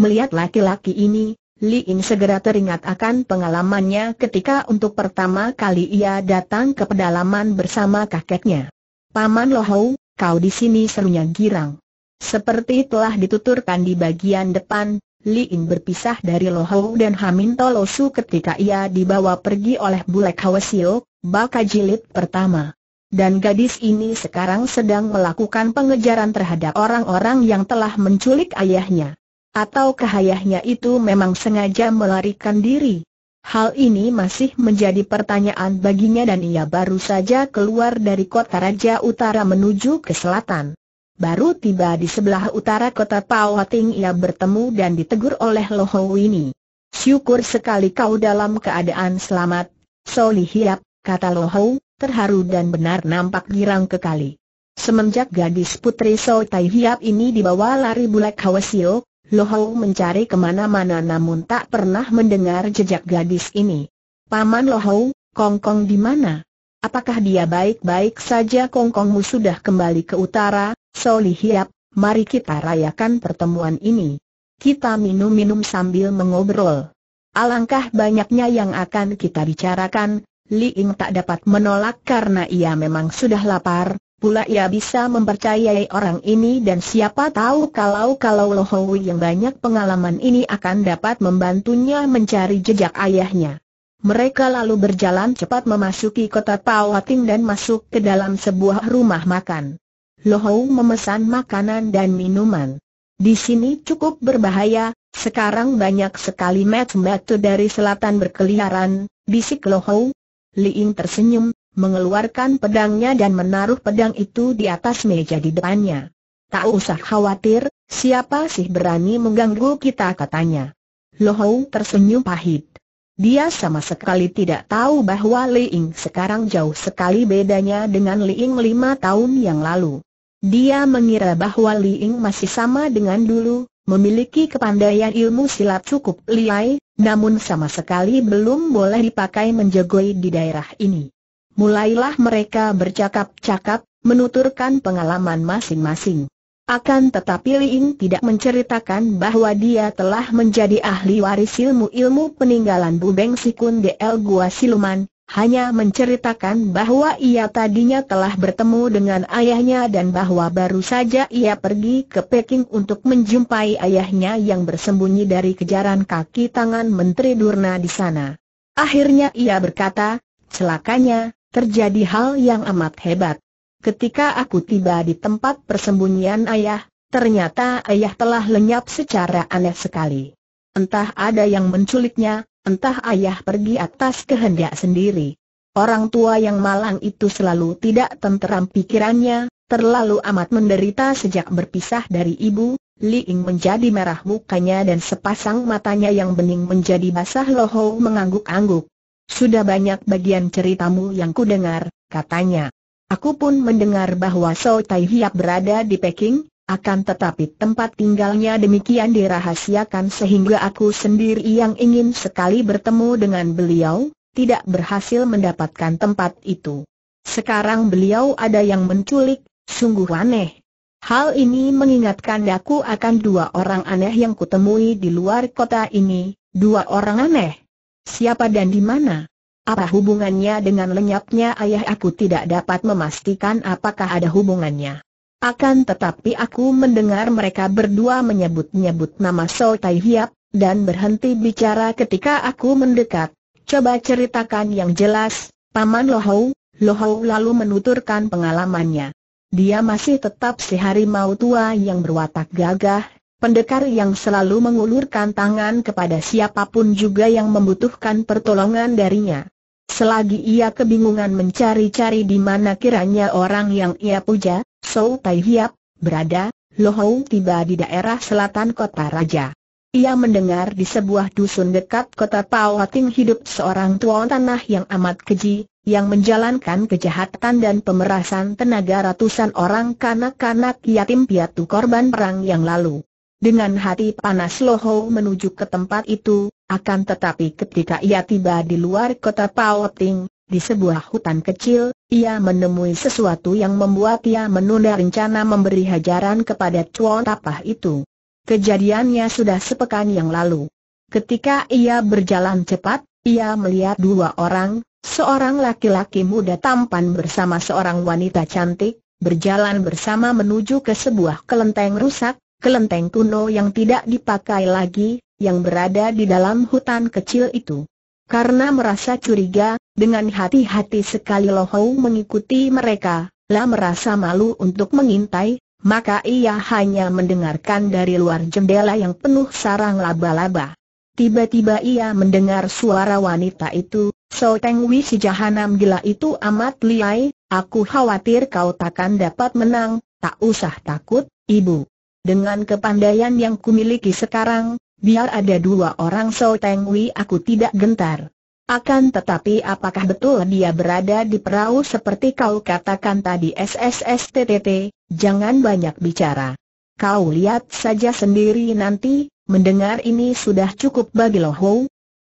Melihat laki-laki ini, Li Ying segera teringat akan pengalamannya ketika untuk pertama kali ia datang ke pedalaman bersama kakeknya. Paman Lohou, kau di sini serunya girang. Seperti telah dituturkan di bagian depan, Li Ying berpisah dari Lohou dan Hamin Tolosu ketika ia dibawa pergi oleh Bulek Hawasio, baka jilid pertama. Dan gadis ini sekarang sedang melakukan pengejaran terhadap orang-orang yang telah menculik ayahnya. Atau ayahnya itu memang sengaja melarikan diri? Hal ini masih menjadi pertanyaan baginya dan ia baru saja keluar dari kota Raja Utara menuju ke selatan. Baru tiba di sebelah utara kota Pawating ia bertemu dan ditegur oleh Loho Wini. Syukur sekali kau dalam keadaan selamat, Solihiap, kata Loho, terharu dan benar nampak girang kekali. Semenjak gadis putri So Hiap ini dibawa lari Bulak Hawasio, Lohau mencari kemana-mana namun tak pernah mendengar jejak gadis ini. Paman Lohau, Kongkong di mana? Apakah dia baik-baik saja Kongkongmu sudah kembali ke utara? Li Hiap, mari kita rayakan pertemuan ini. Kita minum-minum sambil mengobrol. Alangkah banyaknya yang akan kita bicarakan, Li Ying tak dapat menolak karena ia memang sudah lapar, pula ia bisa mempercayai orang ini dan siapa tahu kalau-kalau Lohowi yang banyak pengalaman ini akan dapat membantunya mencari jejak ayahnya. Mereka lalu berjalan cepat memasuki kota Pawating dan masuk ke dalam sebuah rumah makan. Lohou memesan makanan dan minuman. Di sini cukup berbahaya, sekarang banyak sekali metu-metu dari selatan berkeliaran, bisik Lohou. Liing tersenyum, mengeluarkan pedangnya dan menaruh pedang itu di atas meja di depannya. Tak usah khawatir, siapa sih berani mengganggu kita katanya. Lohou tersenyum pahit. Dia sama sekali tidak tahu bahwa Liing sekarang jauh sekali bedanya dengan Liing lima tahun yang lalu. Dia mengira bahwa Liing masih sama dengan dulu, memiliki kepandaian ilmu silat cukup liai, namun sama sekali belum boleh dipakai menjagoi di daerah ini mulailah mereka bercakap-cakap, menuturkan pengalaman masing-masing. Akan tetapi Liing tidak menceritakan bahwa dia telah menjadi ahli waris ilmu-ilmu peninggalan Bubeng Sikun DL Gua Siluman, hanya menceritakan bahwa ia tadinya telah bertemu dengan ayahnya dan bahwa baru saja ia pergi ke Peking untuk menjumpai ayahnya yang bersembunyi dari kejaran kaki tangan Menteri Durna di sana. Akhirnya ia berkata, celakanya, Terjadi hal yang amat hebat. Ketika aku tiba di tempat persembunyian ayah, ternyata ayah telah lenyap secara aneh sekali. Entah ada yang menculiknya, entah ayah pergi atas kehendak sendiri. Orang tua yang malang itu selalu tidak tenteram pikirannya, terlalu amat menderita sejak berpisah dari ibu, Li Ying menjadi merah mukanya dan sepasang matanya yang bening menjadi basah loho mengangguk-angguk. Sudah banyak bagian ceritamu yang kudengar, katanya. Aku pun mendengar bahwa So Tai Hiap berada di Peking, akan tetapi tempat tinggalnya demikian dirahasiakan sehingga aku sendiri yang ingin sekali bertemu dengan beliau, tidak berhasil mendapatkan tempat itu. Sekarang beliau ada yang menculik, sungguh aneh. Hal ini mengingatkan aku akan dua orang aneh yang kutemui di luar kota ini, dua orang aneh. Siapa dan di mana? Apa hubungannya dengan lenyapnya ayah aku tidak dapat memastikan apakah ada hubungannya. Akan tetapi aku mendengar mereka berdua menyebut-nyebut nama So Tai Hiap, dan berhenti bicara ketika aku mendekat. Coba ceritakan yang jelas, Paman Lohou, Lohou lalu menuturkan pengalamannya. Dia masih tetap si harimau tua yang berwatak gagah, Pendekar yang selalu mengulurkan tangan kepada siapapun juga yang membutuhkan pertolongan darinya. Selagi ia kebingungan mencari-cari di mana kiranya orang yang ia puja, Sou Tai Hiap, berada, Lohou tiba di daerah selatan kota Raja. Ia mendengar di sebuah dusun dekat kota Pawating hidup seorang tua tanah yang amat keji, yang menjalankan kejahatan dan pemerasan tenaga ratusan orang kanak-kanak yatim piatu korban perang yang lalu dengan hati panas Loho menuju ke tempat itu, akan tetapi ketika ia tiba di luar kota Paoting, di sebuah hutan kecil, ia menemui sesuatu yang membuat ia menunda rencana memberi hajaran kepada Chuan Tapah itu. Kejadiannya sudah sepekan yang lalu. Ketika ia berjalan cepat, ia melihat dua orang, seorang laki-laki muda tampan bersama seorang wanita cantik, berjalan bersama menuju ke sebuah kelenteng rusak, kelenteng kuno yang tidak dipakai lagi, yang berada di dalam hutan kecil itu. Karena merasa curiga, dengan hati-hati sekali Lohou mengikuti mereka, lah merasa malu untuk mengintai, maka ia hanya mendengarkan dari luar jendela yang penuh sarang laba-laba. Tiba-tiba ia mendengar suara wanita itu, So Teng Wei si jahanam gila itu amat liai, aku khawatir kau takkan dapat menang, tak usah takut, ibu. Dengan kepandaian yang kumiliki sekarang, biar ada dua orang So Teng aku tidak gentar. Akan tetapi apakah betul dia berada di perahu seperti kau katakan tadi SSSTTT, jangan banyak bicara. Kau lihat saja sendiri nanti, mendengar ini sudah cukup bagi Lo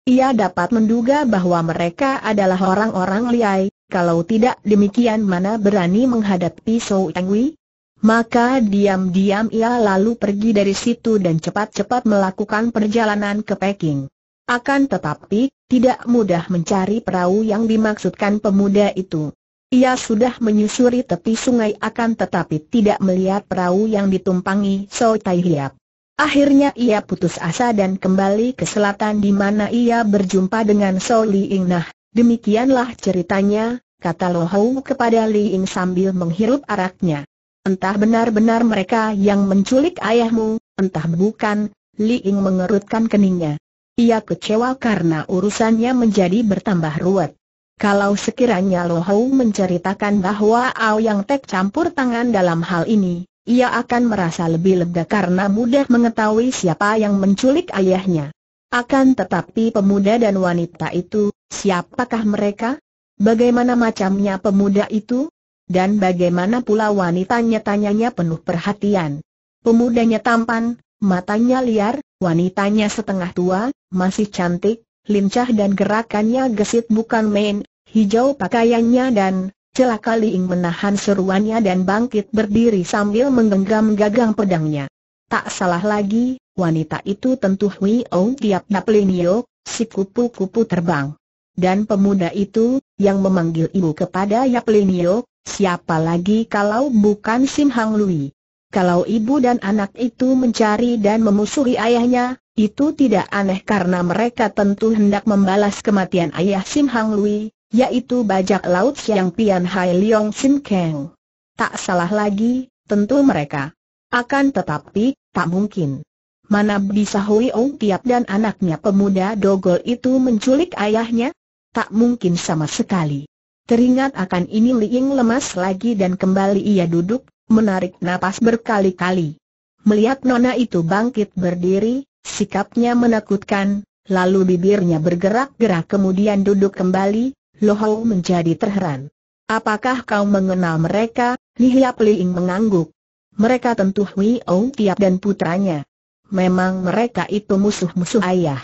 Ia dapat menduga bahwa mereka adalah orang-orang liai, kalau tidak demikian mana berani menghadapi Sou Tengwi? Maka diam-diam ia lalu pergi dari situ dan cepat-cepat melakukan perjalanan ke Peking. Akan tetapi, tidak mudah mencari perahu yang dimaksudkan pemuda itu. Ia sudah menyusuri tepi sungai akan tetapi tidak melihat perahu yang ditumpangi So Tai Hiap. Akhirnya ia putus asa dan kembali ke selatan di mana ia berjumpa dengan So Li Ing Nah. Demikianlah ceritanya, kata Lo Hou kepada Li Ing sambil menghirup araknya. Entah benar-benar mereka yang menculik ayahmu, entah bukan, Li Ying mengerutkan keningnya. Ia kecewa karena urusannya menjadi bertambah ruwet. Kalau sekiranya Lo Hou menceritakan bahwa Ao Yang Tek campur tangan dalam hal ini, ia akan merasa lebih lega karena mudah mengetahui siapa yang menculik ayahnya. Akan tetapi pemuda dan wanita itu, siapakah mereka? Bagaimana macamnya pemuda itu? Dan bagaimana pula wanitanya tanyanya penuh perhatian. Pemudanya tampan, matanya liar, wanitanya setengah tua, masih cantik, lincah dan gerakannya gesit bukan main, hijau pakaiannya dan celaka Liing menahan seruannya dan bangkit berdiri sambil menggenggam gagang pedangnya. Tak salah lagi, wanita itu tentu Hui Ong Tiap Naplinio, si kupu-kupu terbang. Dan pemuda itu, yang memanggil ibu kepada Yaplinio, Siapa lagi kalau bukan Sim Hang Lui? Kalau ibu dan anak itu mencari dan memusuhi ayahnya, itu tidak aneh karena mereka tentu hendak membalas kematian ayah Sim Hang Lui, yaitu bajak laut Siang Pian Hai Leong Sim Kang. Tak salah lagi, tentu mereka. Akan tetapi, tak mungkin. Mana bisa Hui Ong Tiap dan anaknya pemuda Dogol itu menculik ayahnya? Tak mungkin sama sekali. Teringat akan ini Liing lemas lagi dan kembali ia duduk, menarik napas berkali-kali. Melihat Nona itu bangkit berdiri, sikapnya menakutkan, lalu bibirnya bergerak-gerak kemudian duduk kembali, Lohau menjadi terheran. Apakah kau mengenal mereka? Lihiap Liing mengangguk. Mereka tentu Hui Ong Tiap dan putranya. Memang mereka itu musuh-musuh ayah.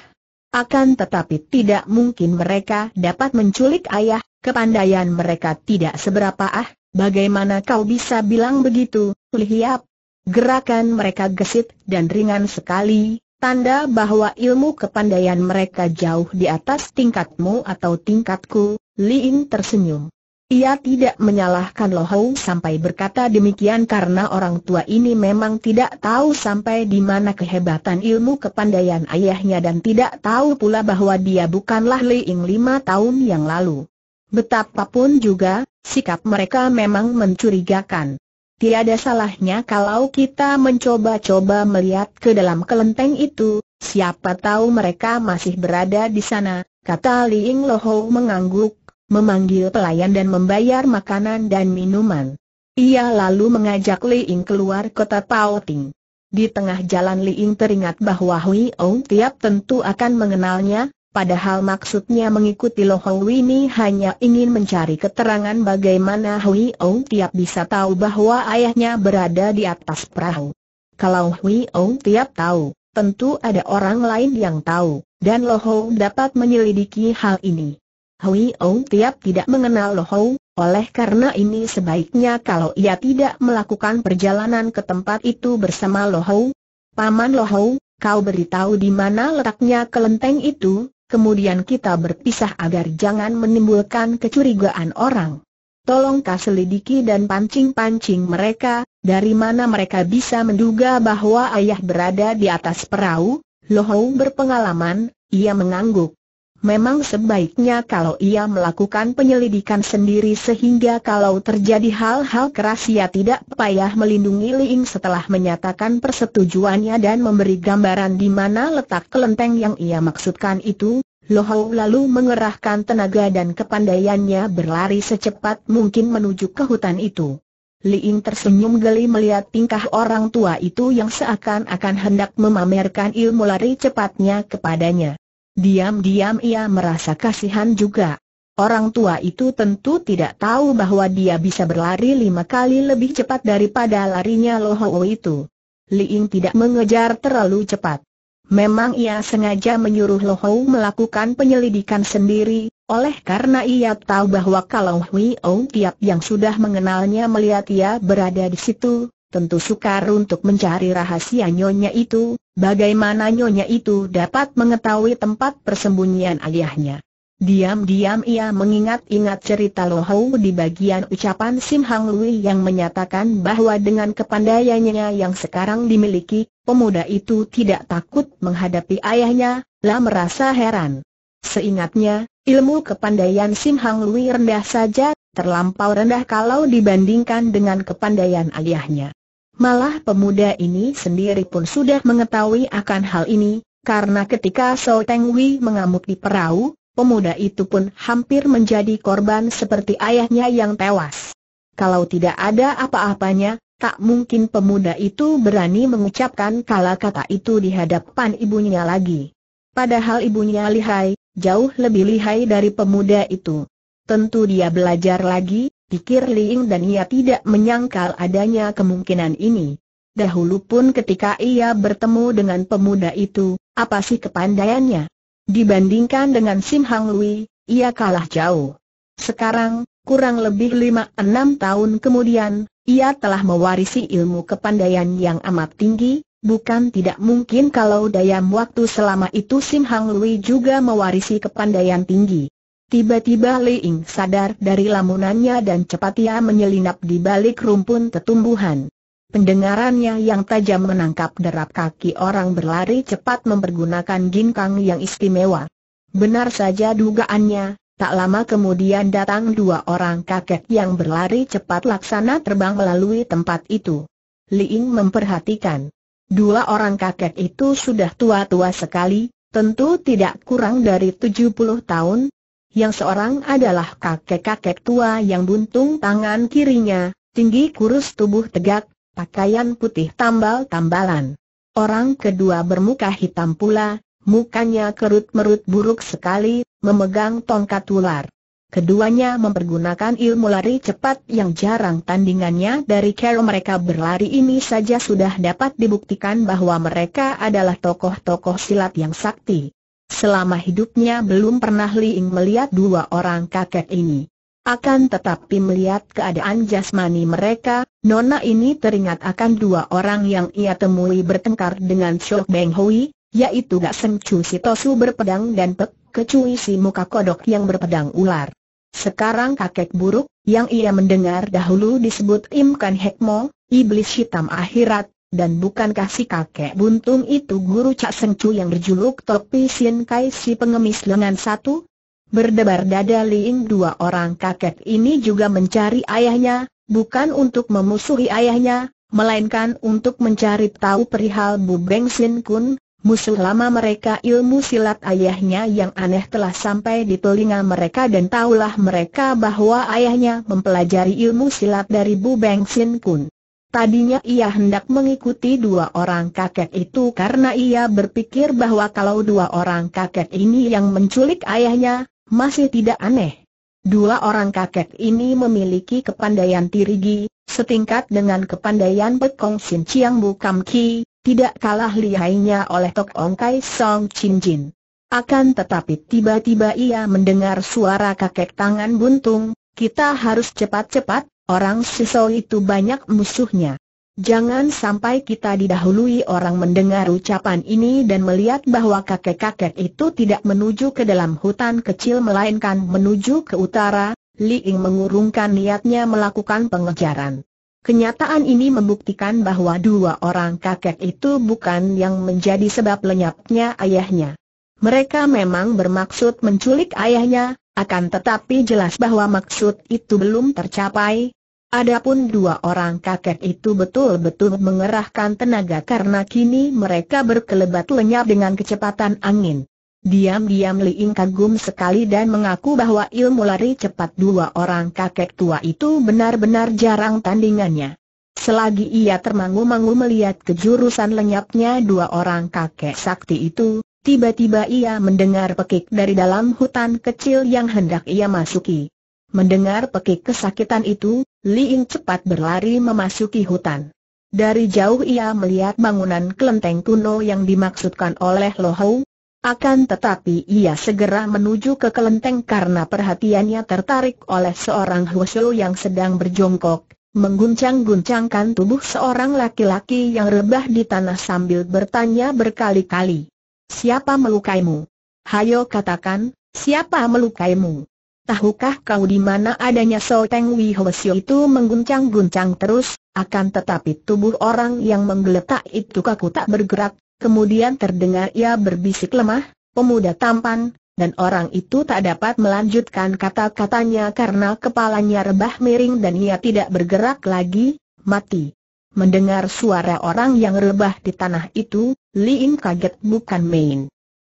Akan tetapi tidak mungkin mereka dapat menculik ayah, Kepandaian mereka tidak seberapa ah, bagaimana kau bisa bilang begitu, lihiap? Gerakan mereka gesit dan ringan sekali, tanda bahwa ilmu kepandaian mereka jauh di atas tingkatmu atau tingkatku, Liin tersenyum. Ia tidak menyalahkan Lohou sampai berkata demikian karena orang tua ini memang tidak tahu sampai di mana kehebatan ilmu kepandaian ayahnya dan tidak tahu pula bahwa dia bukanlah Ying lima tahun yang lalu. Betapapun juga, sikap mereka memang mencurigakan. Tiada salahnya kalau kita mencoba-coba melihat ke dalam kelenteng itu, siapa tahu mereka masih berada di sana, kata Liing Loho mengangguk, memanggil pelayan dan membayar makanan dan minuman. Ia lalu mengajak Liing keluar kota Pouting. Di tengah jalan Liing teringat bahwa Hui Ong tiap tentu akan mengenalnya, Padahal maksudnya mengikuti Lo ini hanya ingin mencari keterangan bagaimana Hui Ou Tiap bisa tahu bahwa ayahnya berada di atas perahu. Kalau Hui Ou Tiap tahu, tentu ada orang lain yang tahu, dan Lo dapat menyelidiki hal ini. Hui Ou Tiap tidak mengenal Lo oleh karena ini sebaiknya kalau ia tidak melakukan perjalanan ke tempat itu bersama Lo Paman Lo kau beritahu di mana letaknya kelenteng itu, kemudian kita berpisah agar jangan menimbulkan kecurigaan orang. Tolong kau selidiki dan pancing-pancing mereka, dari mana mereka bisa menduga bahwa ayah berada di atas perahu? Lohou berpengalaman, ia mengangguk. Memang sebaiknya kalau ia melakukan penyelidikan sendiri sehingga kalau terjadi hal-hal keras ia tidak payah melindungi Liing setelah menyatakan persetujuannya dan memberi gambaran di mana letak kelenteng yang ia maksudkan itu, Lohau lalu mengerahkan tenaga dan kepandaiannya berlari secepat mungkin menuju ke hutan itu. Liing tersenyum geli melihat tingkah orang tua itu yang seakan-akan hendak memamerkan ilmu lari cepatnya kepadanya. Diam-diam ia merasa kasihan juga. Orang tua itu tentu tidak tahu bahwa dia bisa berlari lima kali lebih cepat daripada larinya Wo itu. Li Ying tidak mengejar terlalu cepat. Memang ia sengaja menyuruh Ho melakukan penyelidikan sendiri, oleh karena ia tahu bahwa kalau Hui Ong tiap yang sudah mengenalnya melihat ia berada di situ, tentu sukar untuk mencari rahasia nyonya itu, Bagaimana nyonya itu dapat mengetahui tempat persembunyian ayahnya? Diam-diam ia mengingat-ingat cerita Lo Hou di bagian ucapan Sim Hang Lui yang menyatakan bahwa dengan kepandaiannya yang sekarang dimiliki, pemuda itu tidak takut menghadapi ayahnya, lah merasa heran. Seingatnya, ilmu kepandaian Sim Hang Lui rendah saja, terlampau rendah kalau dibandingkan dengan kepandaian ayahnya. Malah pemuda ini sendiri pun sudah mengetahui akan hal ini, karena ketika So Teng Wei mengamuk di perahu, pemuda itu pun hampir menjadi korban seperti ayahnya yang tewas. Kalau tidak ada apa-apanya, tak mungkin pemuda itu berani mengucapkan kala kata itu di hadapan ibunya lagi. Padahal ibunya lihai, jauh lebih lihai dari pemuda itu. Tentu dia belajar lagi, pikir Liing dan ia tidak menyangkal adanya kemungkinan ini. Dahulu pun ketika ia bertemu dengan pemuda itu, apa sih kepandaiannya? Dibandingkan dengan Sim Hang Lui, ia kalah jauh. Sekarang, kurang lebih 5 enam tahun kemudian, ia telah mewarisi ilmu kepandaian yang amat tinggi, bukan tidak mungkin kalau dalam waktu selama itu Sim Hang Lui juga mewarisi kepandaian tinggi. Tiba-tiba Li Ying sadar dari lamunannya dan cepat ia menyelinap di balik rumpun tetumbuhan. Pendengarannya yang tajam menangkap derap kaki orang berlari cepat mempergunakan ginkang yang istimewa. Benar saja dugaannya, tak lama kemudian datang dua orang kakek yang berlari cepat laksana terbang melalui tempat itu. Li Ying memperhatikan. Dua orang kakek itu sudah tua-tua sekali, tentu tidak kurang dari 70 tahun, yang seorang adalah kakek-kakek tua yang buntung tangan kirinya, tinggi kurus tubuh tegak, pakaian putih tambal-tambalan. Orang kedua bermuka hitam pula, mukanya kerut-merut buruk sekali, memegang tongkat ular. Keduanya mempergunakan ilmu lari cepat yang jarang tandingannya dari cara mereka berlari ini saja sudah dapat dibuktikan bahwa mereka adalah tokoh-tokoh silat yang sakti. Selama hidupnya belum pernah Liing melihat dua orang kakek ini. Akan tetapi melihat keadaan jasmani mereka, Nona ini teringat akan dua orang yang ia temui bertengkar dengan Chok Beng Hui, yaitu Gak Seng Chu si Tosu berpedang dan Pek Kecui si muka kodok yang berpedang ular. Sekarang kakek buruk, yang ia mendengar dahulu disebut Im Kan Mo, Iblis Hitam Akhirat, dan bukankah si kakek buntung itu guru Cak Sengcu yang berjuluk Topi Sien Kai si pengemis lengan satu? Berdebar dada Liing dua orang kakek ini juga mencari ayahnya, bukan untuk memusuhi ayahnya, melainkan untuk mencari tahu perihal Bu Beng Sin Kun, musuh lama mereka ilmu silat ayahnya yang aneh telah sampai di telinga mereka dan tahulah mereka bahwa ayahnya mempelajari ilmu silat dari Bu Beng Sin Kun. Tadinya ia hendak mengikuti dua orang kakek itu karena ia berpikir bahwa kalau dua orang kakek ini yang menculik ayahnya, masih tidak aneh. Dua orang kakek ini memiliki kepandaian tirigi, setingkat dengan kepandaian Pekong Sin Chiang Bukam Ki, tidak kalah lihainya oleh Tok Ong Kai Song Chin Jin. Akan tetapi tiba-tiba ia mendengar suara kakek tangan buntung, kita harus cepat-cepat, Orang siso itu banyak musuhnya. Jangan sampai kita didahului orang mendengar ucapan ini dan melihat bahwa kakek-kakek itu tidak menuju ke dalam hutan kecil melainkan menuju ke utara, Li Ying mengurungkan niatnya melakukan pengejaran. Kenyataan ini membuktikan bahwa dua orang kakek itu bukan yang menjadi sebab lenyapnya ayahnya. Mereka memang bermaksud menculik ayahnya, akan tetapi jelas bahwa maksud itu belum tercapai, Adapun dua orang kakek itu betul-betul mengerahkan tenaga karena kini mereka berkelebat lenyap dengan kecepatan angin. Diam-diam Liing kagum sekali dan mengaku bahwa ilmu lari cepat dua orang kakek tua itu benar-benar jarang tandingannya. Selagi ia termangu-mangu melihat kejurusan lenyapnya dua orang kakek sakti itu, tiba-tiba ia mendengar pekik dari dalam hutan kecil yang hendak ia masuki. Mendengar pekik kesakitan itu, Li Ying cepat berlari memasuki hutan. Dari jauh ia melihat bangunan kelenteng kuno yang dimaksudkan oleh Lo Lohou. Akan tetapi ia segera menuju ke kelenteng karena perhatiannya tertarik oleh seorang Huoshu yang sedang berjongkok, mengguncang-guncangkan tubuh seorang laki-laki yang rebah di tanah sambil bertanya berkali-kali. Siapa melukaimu? Hayo katakan, siapa melukaimu? Tahukah kau di mana adanya So Teng itu mengguncang-guncang terus, akan tetapi tubuh orang yang menggeletak itu kaku tak bergerak, kemudian terdengar ia berbisik lemah, pemuda tampan, dan orang itu tak dapat melanjutkan kata-katanya karena kepalanya rebah miring dan ia tidak bergerak lagi, mati. Mendengar suara orang yang rebah di tanah itu, Liin kaget bukan main.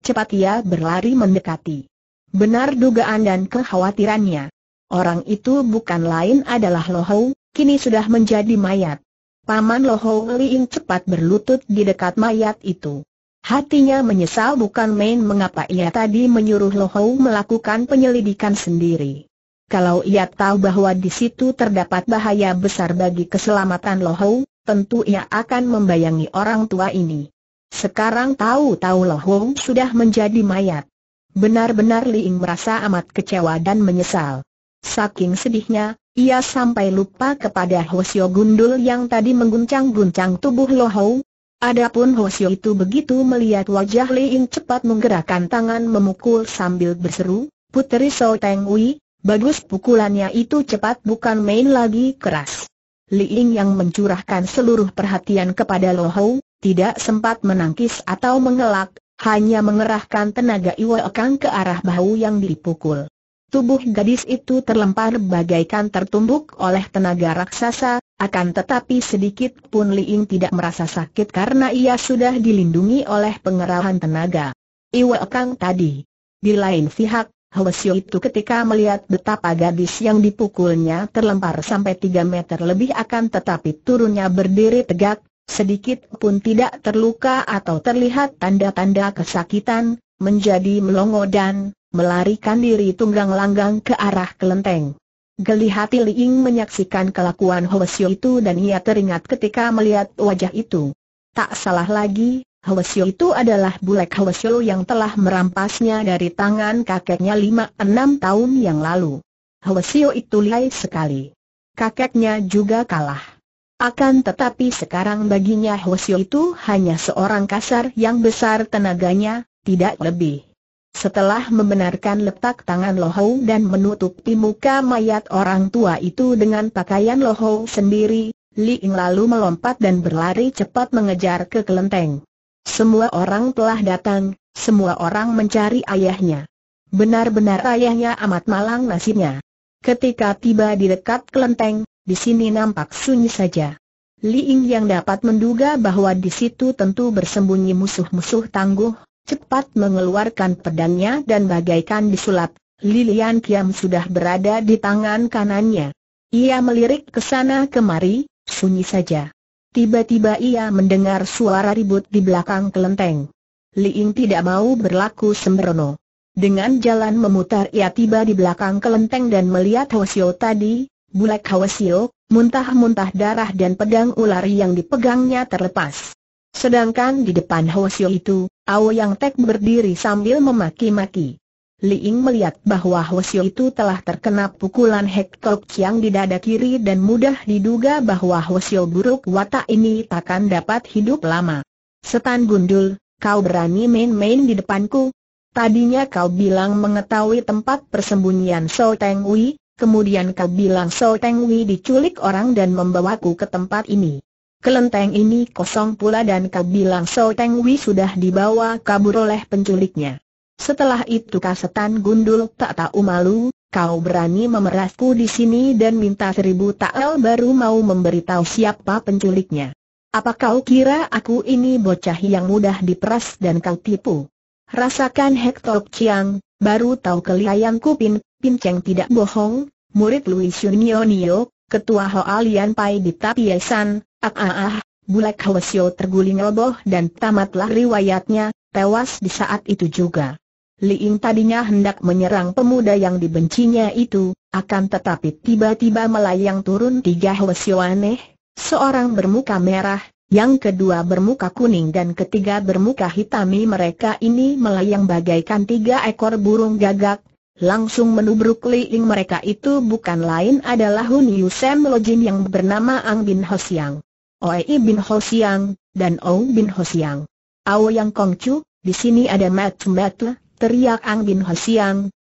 Cepat ia berlari mendekati. Benar dugaan dan kekhawatirannya. Orang itu bukan lain adalah Lohou, kini sudah menjadi mayat. Paman Lohou Liing cepat berlutut di dekat mayat itu. Hatinya menyesal bukan main mengapa ia tadi menyuruh Lohou melakukan penyelidikan sendiri. Kalau ia tahu bahwa di situ terdapat bahaya besar bagi keselamatan Lohou, tentu ia akan membayangi orang tua ini. Sekarang tahu-tahu Lohou sudah menjadi mayat. Benar-benar Li Ying merasa amat kecewa dan menyesal. Saking sedihnya, ia sampai lupa kepada Hosio Gundul yang tadi mengguncang-guncang tubuh Lohou. Adapun Hosio itu begitu melihat wajah Li Ying cepat menggerakkan tangan memukul sambil berseru, putri So Teng Wei, bagus pukulannya itu cepat bukan main lagi keras. Li Ying yang mencurahkan seluruh perhatian kepada Lohou, tidak sempat menangkis atau mengelak, hanya mengerahkan tenaga Iwa Kang ke arah bahu yang dipukul. Tubuh gadis itu terlempar bagaikan tertumbuk oleh tenaga raksasa, akan tetapi sedikit pun Liing tidak merasa sakit karena ia sudah dilindungi oleh pengerahan tenaga. Iwa Kang tadi. Di lain pihak, Hwasyo itu ketika melihat betapa gadis yang dipukulnya terlempar sampai 3 meter lebih akan tetapi turunnya berdiri tegak, sedikit pun tidak terluka atau terlihat tanda-tanda kesakitan, menjadi melongo dan melarikan diri tunggang langgang ke arah kelenteng. Geli hati Liing menyaksikan kelakuan Hwasyo itu dan ia teringat ketika melihat wajah itu. Tak salah lagi, Hwasyo itu adalah bulek Hwasyo yang telah merampasnya dari tangan kakeknya lima enam tahun yang lalu. Hwasyo itu lihai sekali. Kakeknya juga kalah. Akan tetapi sekarang baginya Hosio itu hanya seorang kasar yang besar tenaganya, tidak lebih. Setelah membenarkan letak tangan Lohou dan menutupi muka mayat orang tua itu dengan pakaian Lohou sendiri, Li Ying lalu melompat dan berlari cepat mengejar ke kelenteng. Semua orang telah datang, semua orang mencari ayahnya. Benar-benar ayahnya amat malang nasibnya. Ketika tiba di dekat kelenteng, di sini nampak sunyi saja. Li Ying yang dapat menduga bahwa di situ tentu bersembunyi musuh-musuh tangguh, cepat mengeluarkan pedangnya dan bagaikan disulap, Lilian Kiam sudah berada di tangan kanannya. Ia melirik ke sana kemari, sunyi saja. Tiba-tiba ia mendengar suara ribut di belakang kelenteng. Li Ying tidak mau berlaku sembrono. Dengan jalan memutar ia tiba di belakang kelenteng dan melihat Hosio tadi, Bulak Hawasio, muntah-muntah darah dan pedang ular yang dipegangnya terlepas. Sedangkan di depan Hawasio itu, Ao Yang Tek berdiri sambil memaki-maki. Li Ying melihat bahwa Hawasio itu telah terkena pukulan Hek Tok Chiang di dada kiri dan mudah diduga bahwa Hawasio buruk watak ini takkan dapat hidup lama. Setan gundul, kau berani main-main di depanku? Tadinya kau bilang mengetahui tempat persembunyian So Teng Wei, Kemudian kau bilang So Teng Wei diculik orang dan membawaku ke tempat ini. Kelenteng ini kosong pula dan kau bilang So Teng Wei sudah dibawa kabur oleh penculiknya. Setelah itu kasetan gundul tak tahu malu, kau berani memerasku di sini dan minta seribu ta'al baru mau memberitahu siapa penculiknya. Apa kau kira aku ini bocah yang mudah diperas dan kau tipu? Rasakan Hektok Chiang, baru tahu kelihayan kupin, Cheng tidak bohong, murid Louis Nio, ketua Hoalian Pai di Tapiesan, ah ah ah, Bulak Sio terguling roboh dan tamatlah riwayatnya, tewas di saat itu juga. Liing tadinya hendak menyerang pemuda yang dibencinya itu, akan tetapi tiba-tiba melayang turun tiga Sio aneh, seorang bermuka merah, yang kedua bermuka kuning dan ketiga bermuka hitam. mereka ini melayang bagaikan tiga ekor burung gagak, Langsung menubruk liing mereka itu bukan lain adalah Hun Yusem Lojin yang bernama Ang Bin Ho Oei Bin Ho dan Ou Bin Ho Siang. Ao Yang Kong di sini ada Matu Matu, teriak Ang Bin Ho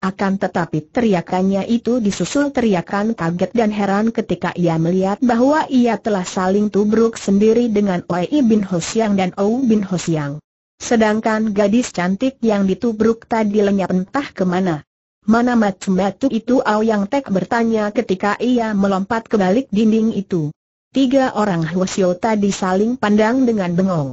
akan tetapi teriakannya itu disusul teriakan kaget dan heran ketika ia melihat bahwa ia telah saling tubruk sendiri dengan Oei Bin Ho dan Ou Bin Ho Sedangkan gadis cantik yang ditubruk tadi lenyap entah kemana. Mana matu-matu itu Aoyang Tek bertanya ketika ia melompat ke balik dinding itu. Tiga orang Hwasyo tadi saling pandang dengan bengong.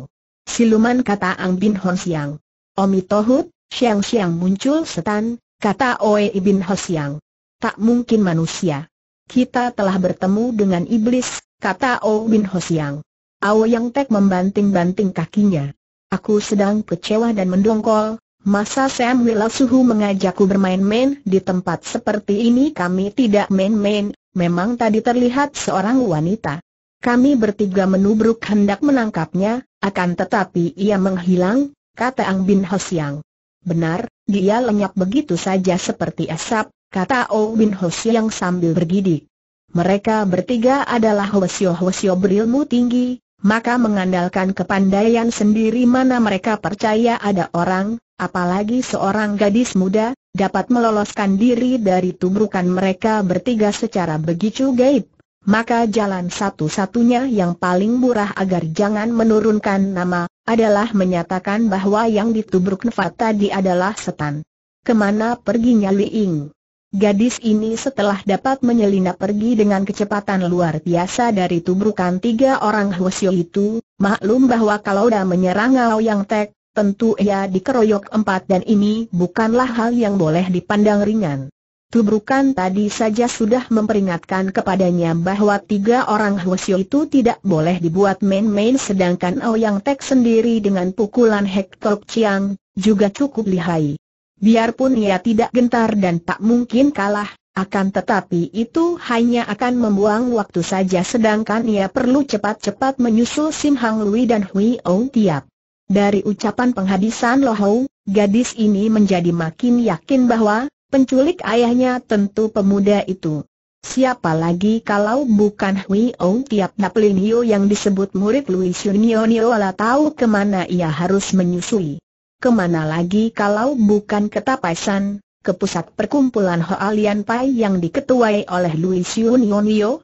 Siluman kata Ang Bin Hon Siang. Omi Tohut, Siang Siang muncul setan, kata Oe Ibin Hosiang. Tak mungkin manusia. Kita telah bertemu dengan iblis, kata O Bin Hosiang. Siang. Aoyang Tek membanting-banting kakinya. Aku sedang kecewa dan mendongkol, Masa Sam Wilasuhu mengajakku bermain-main di tempat seperti ini kami tidak main-main, memang tadi terlihat seorang wanita. Kami bertiga menubruk hendak menangkapnya, akan tetapi ia menghilang, kata Ang Bin Hosiang. Benar, dia lenyap begitu saja seperti asap, kata O Bin Hosyang sambil bergidik. Mereka bertiga adalah Hwasyo-Hwasyo berilmu tinggi, maka mengandalkan kepandaian sendiri mana mereka percaya ada orang, apalagi seorang gadis muda, dapat meloloskan diri dari tubrukan mereka bertiga secara begitu gaib. Maka jalan satu-satunya yang paling murah agar jangan menurunkan nama, adalah menyatakan bahwa yang ditubruk Nefat tadi adalah setan. Kemana perginya Li Ying? Gadis ini setelah dapat menyelinap pergi dengan kecepatan luar biasa dari tubrukan tiga orang Huosio itu, maklum bahwa kalau dah menyerang Yang Tek, tentu ia dikeroyok empat dan ini bukanlah hal yang boleh dipandang ringan. Tubrukan tadi saja sudah memperingatkan kepadanya bahwa tiga orang Huosio itu tidak boleh dibuat main-main sedangkan Yang Tek sendiri dengan pukulan Hektok Chiang, juga cukup lihai. Biarpun ia tidak gentar dan tak mungkin kalah, akan tetapi itu hanya akan membuang waktu saja sedangkan ia perlu cepat-cepat menyusul Sim Hang Lui dan Hui Ong Tiap. Dari ucapan penghabisan Lohou, gadis ini menjadi makin yakin bahwa penculik ayahnya tentu pemuda itu. Siapa lagi kalau bukan Hui Ong Tiap Naplinio yang disebut murid Louis Nio ala tahu kemana ia harus menyusui kemana lagi kalau bukan ke Tapasan, ke pusat perkumpulan Hoalian Pai yang diketuai oleh Louis Yun Yonio?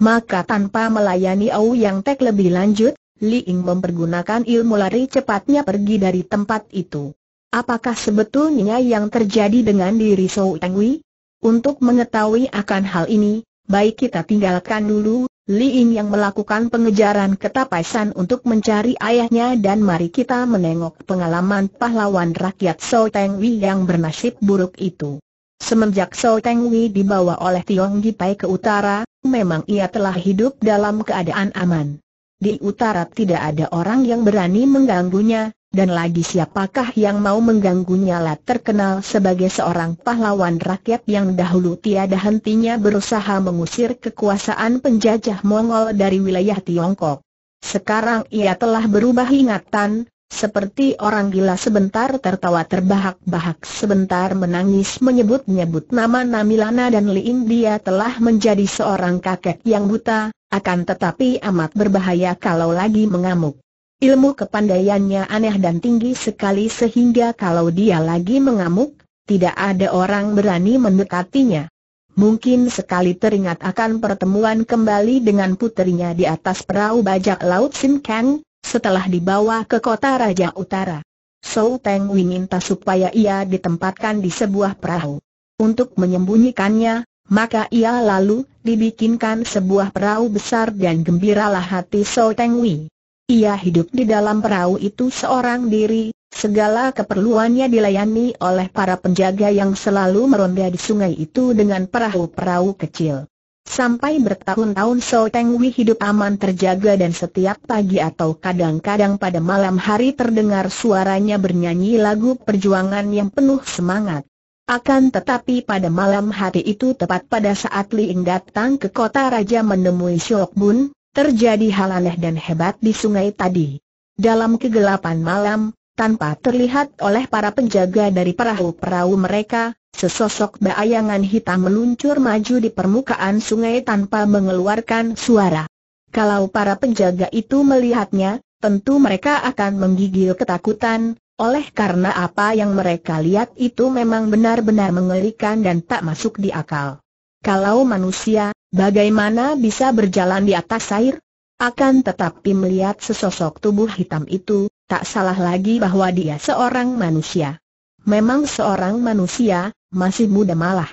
Maka tanpa melayani Au Yang Tek lebih lanjut, Li Ying mempergunakan ilmu lari cepatnya pergi dari tempat itu. Apakah sebetulnya yang terjadi dengan diri Sou Wei? Untuk mengetahui akan hal ini, baik kita tinggalkan dulu Li Ying yang melakukan pengejaran ketapasan untuk mencari ayahnya dan mari kita menengok pengalaman pahlawan rakyat So Teng Wei yang bernasib buruk itu. Semenjak So Teng Wei dibawa oleh Tiong Gipai ke utara, memang ia telah hidup dalam keadaan aman. Di utara tidak ada orang yang berani mengganggunya, dan lagi siapakah yang mau mengganggunya lah terkenal sebagai seorang pahlawan rakyat yang dahulu tiada hentinya berusaha mengusir kekuasaan penjajah Mongol dari wilayah Tiongkok. Sekarang ia telah berubah ingatan, seperti orang gila sebentar tertawa terbahak-bahak sebentar menangis menyebut-nyebut nama Namilana dan Liin dia telah menjadi seorang kakek yang buta, akan tetapi amat berbahaya kalau lagi mengamuk. Ilmu kepandaiannya aneh dan tinggi sekali sehingga kalau dia lagi mengamuk, tidak ada orang berani mendekatinya. Mungkin sekali teringat akan pertemuan kembali dengan putrinya di atas perahu bajak laut Sim Kang, setelah dibawa ke kota Raja Utara. So Teng Wei minta supaya ia ditempatkan di sebuah perahu. Untuk menyembunyikannya, maka ia lalu dibikinkan sebuah perahu besar dan gembiralah hati So Teng Wei. Ia hidup di dalam perahu itu seorang diri, segala keperluannya dilayani oleh para penjaga yang selalu meronda di sungai itu dengan perahu-perahu kecil. Sampai bertahun-tahun So Teng Wei hidup aman terjaga dan setiap pagi atau kadang-kadang pada malam hari terdengar suaranya bernyanyi lagu perjuangan yang penuh semangat. Akan tetapi pada malam hari itu tepat pada saat Li Ing datang ke kota raja menemui Siok Bun, terjadi hal aneh dan hebat di sungai tadi. Dalam kegelapan malam, tanpa terlihat oleh para penjaga dari perahu-perahu mereka, sesosok bayangan hitam meluncur maju di permukaan sungai tanpa mengeluarkan suara. Kalau para penjaga itu melihatnya, tentu mereka akan menggigil ketakutan, oleh karena apa yang mereka lihat itu memang benar-benar mengerikan dan tak masuk di akal. Kalau manusia, bagaimana bisa berjalan di atas air? Akan tetapi melihat sesosok tubuh hitam itu, tak salah lagi bahwa dia seorang manusia. Memang seorang manusia, masih muda malah.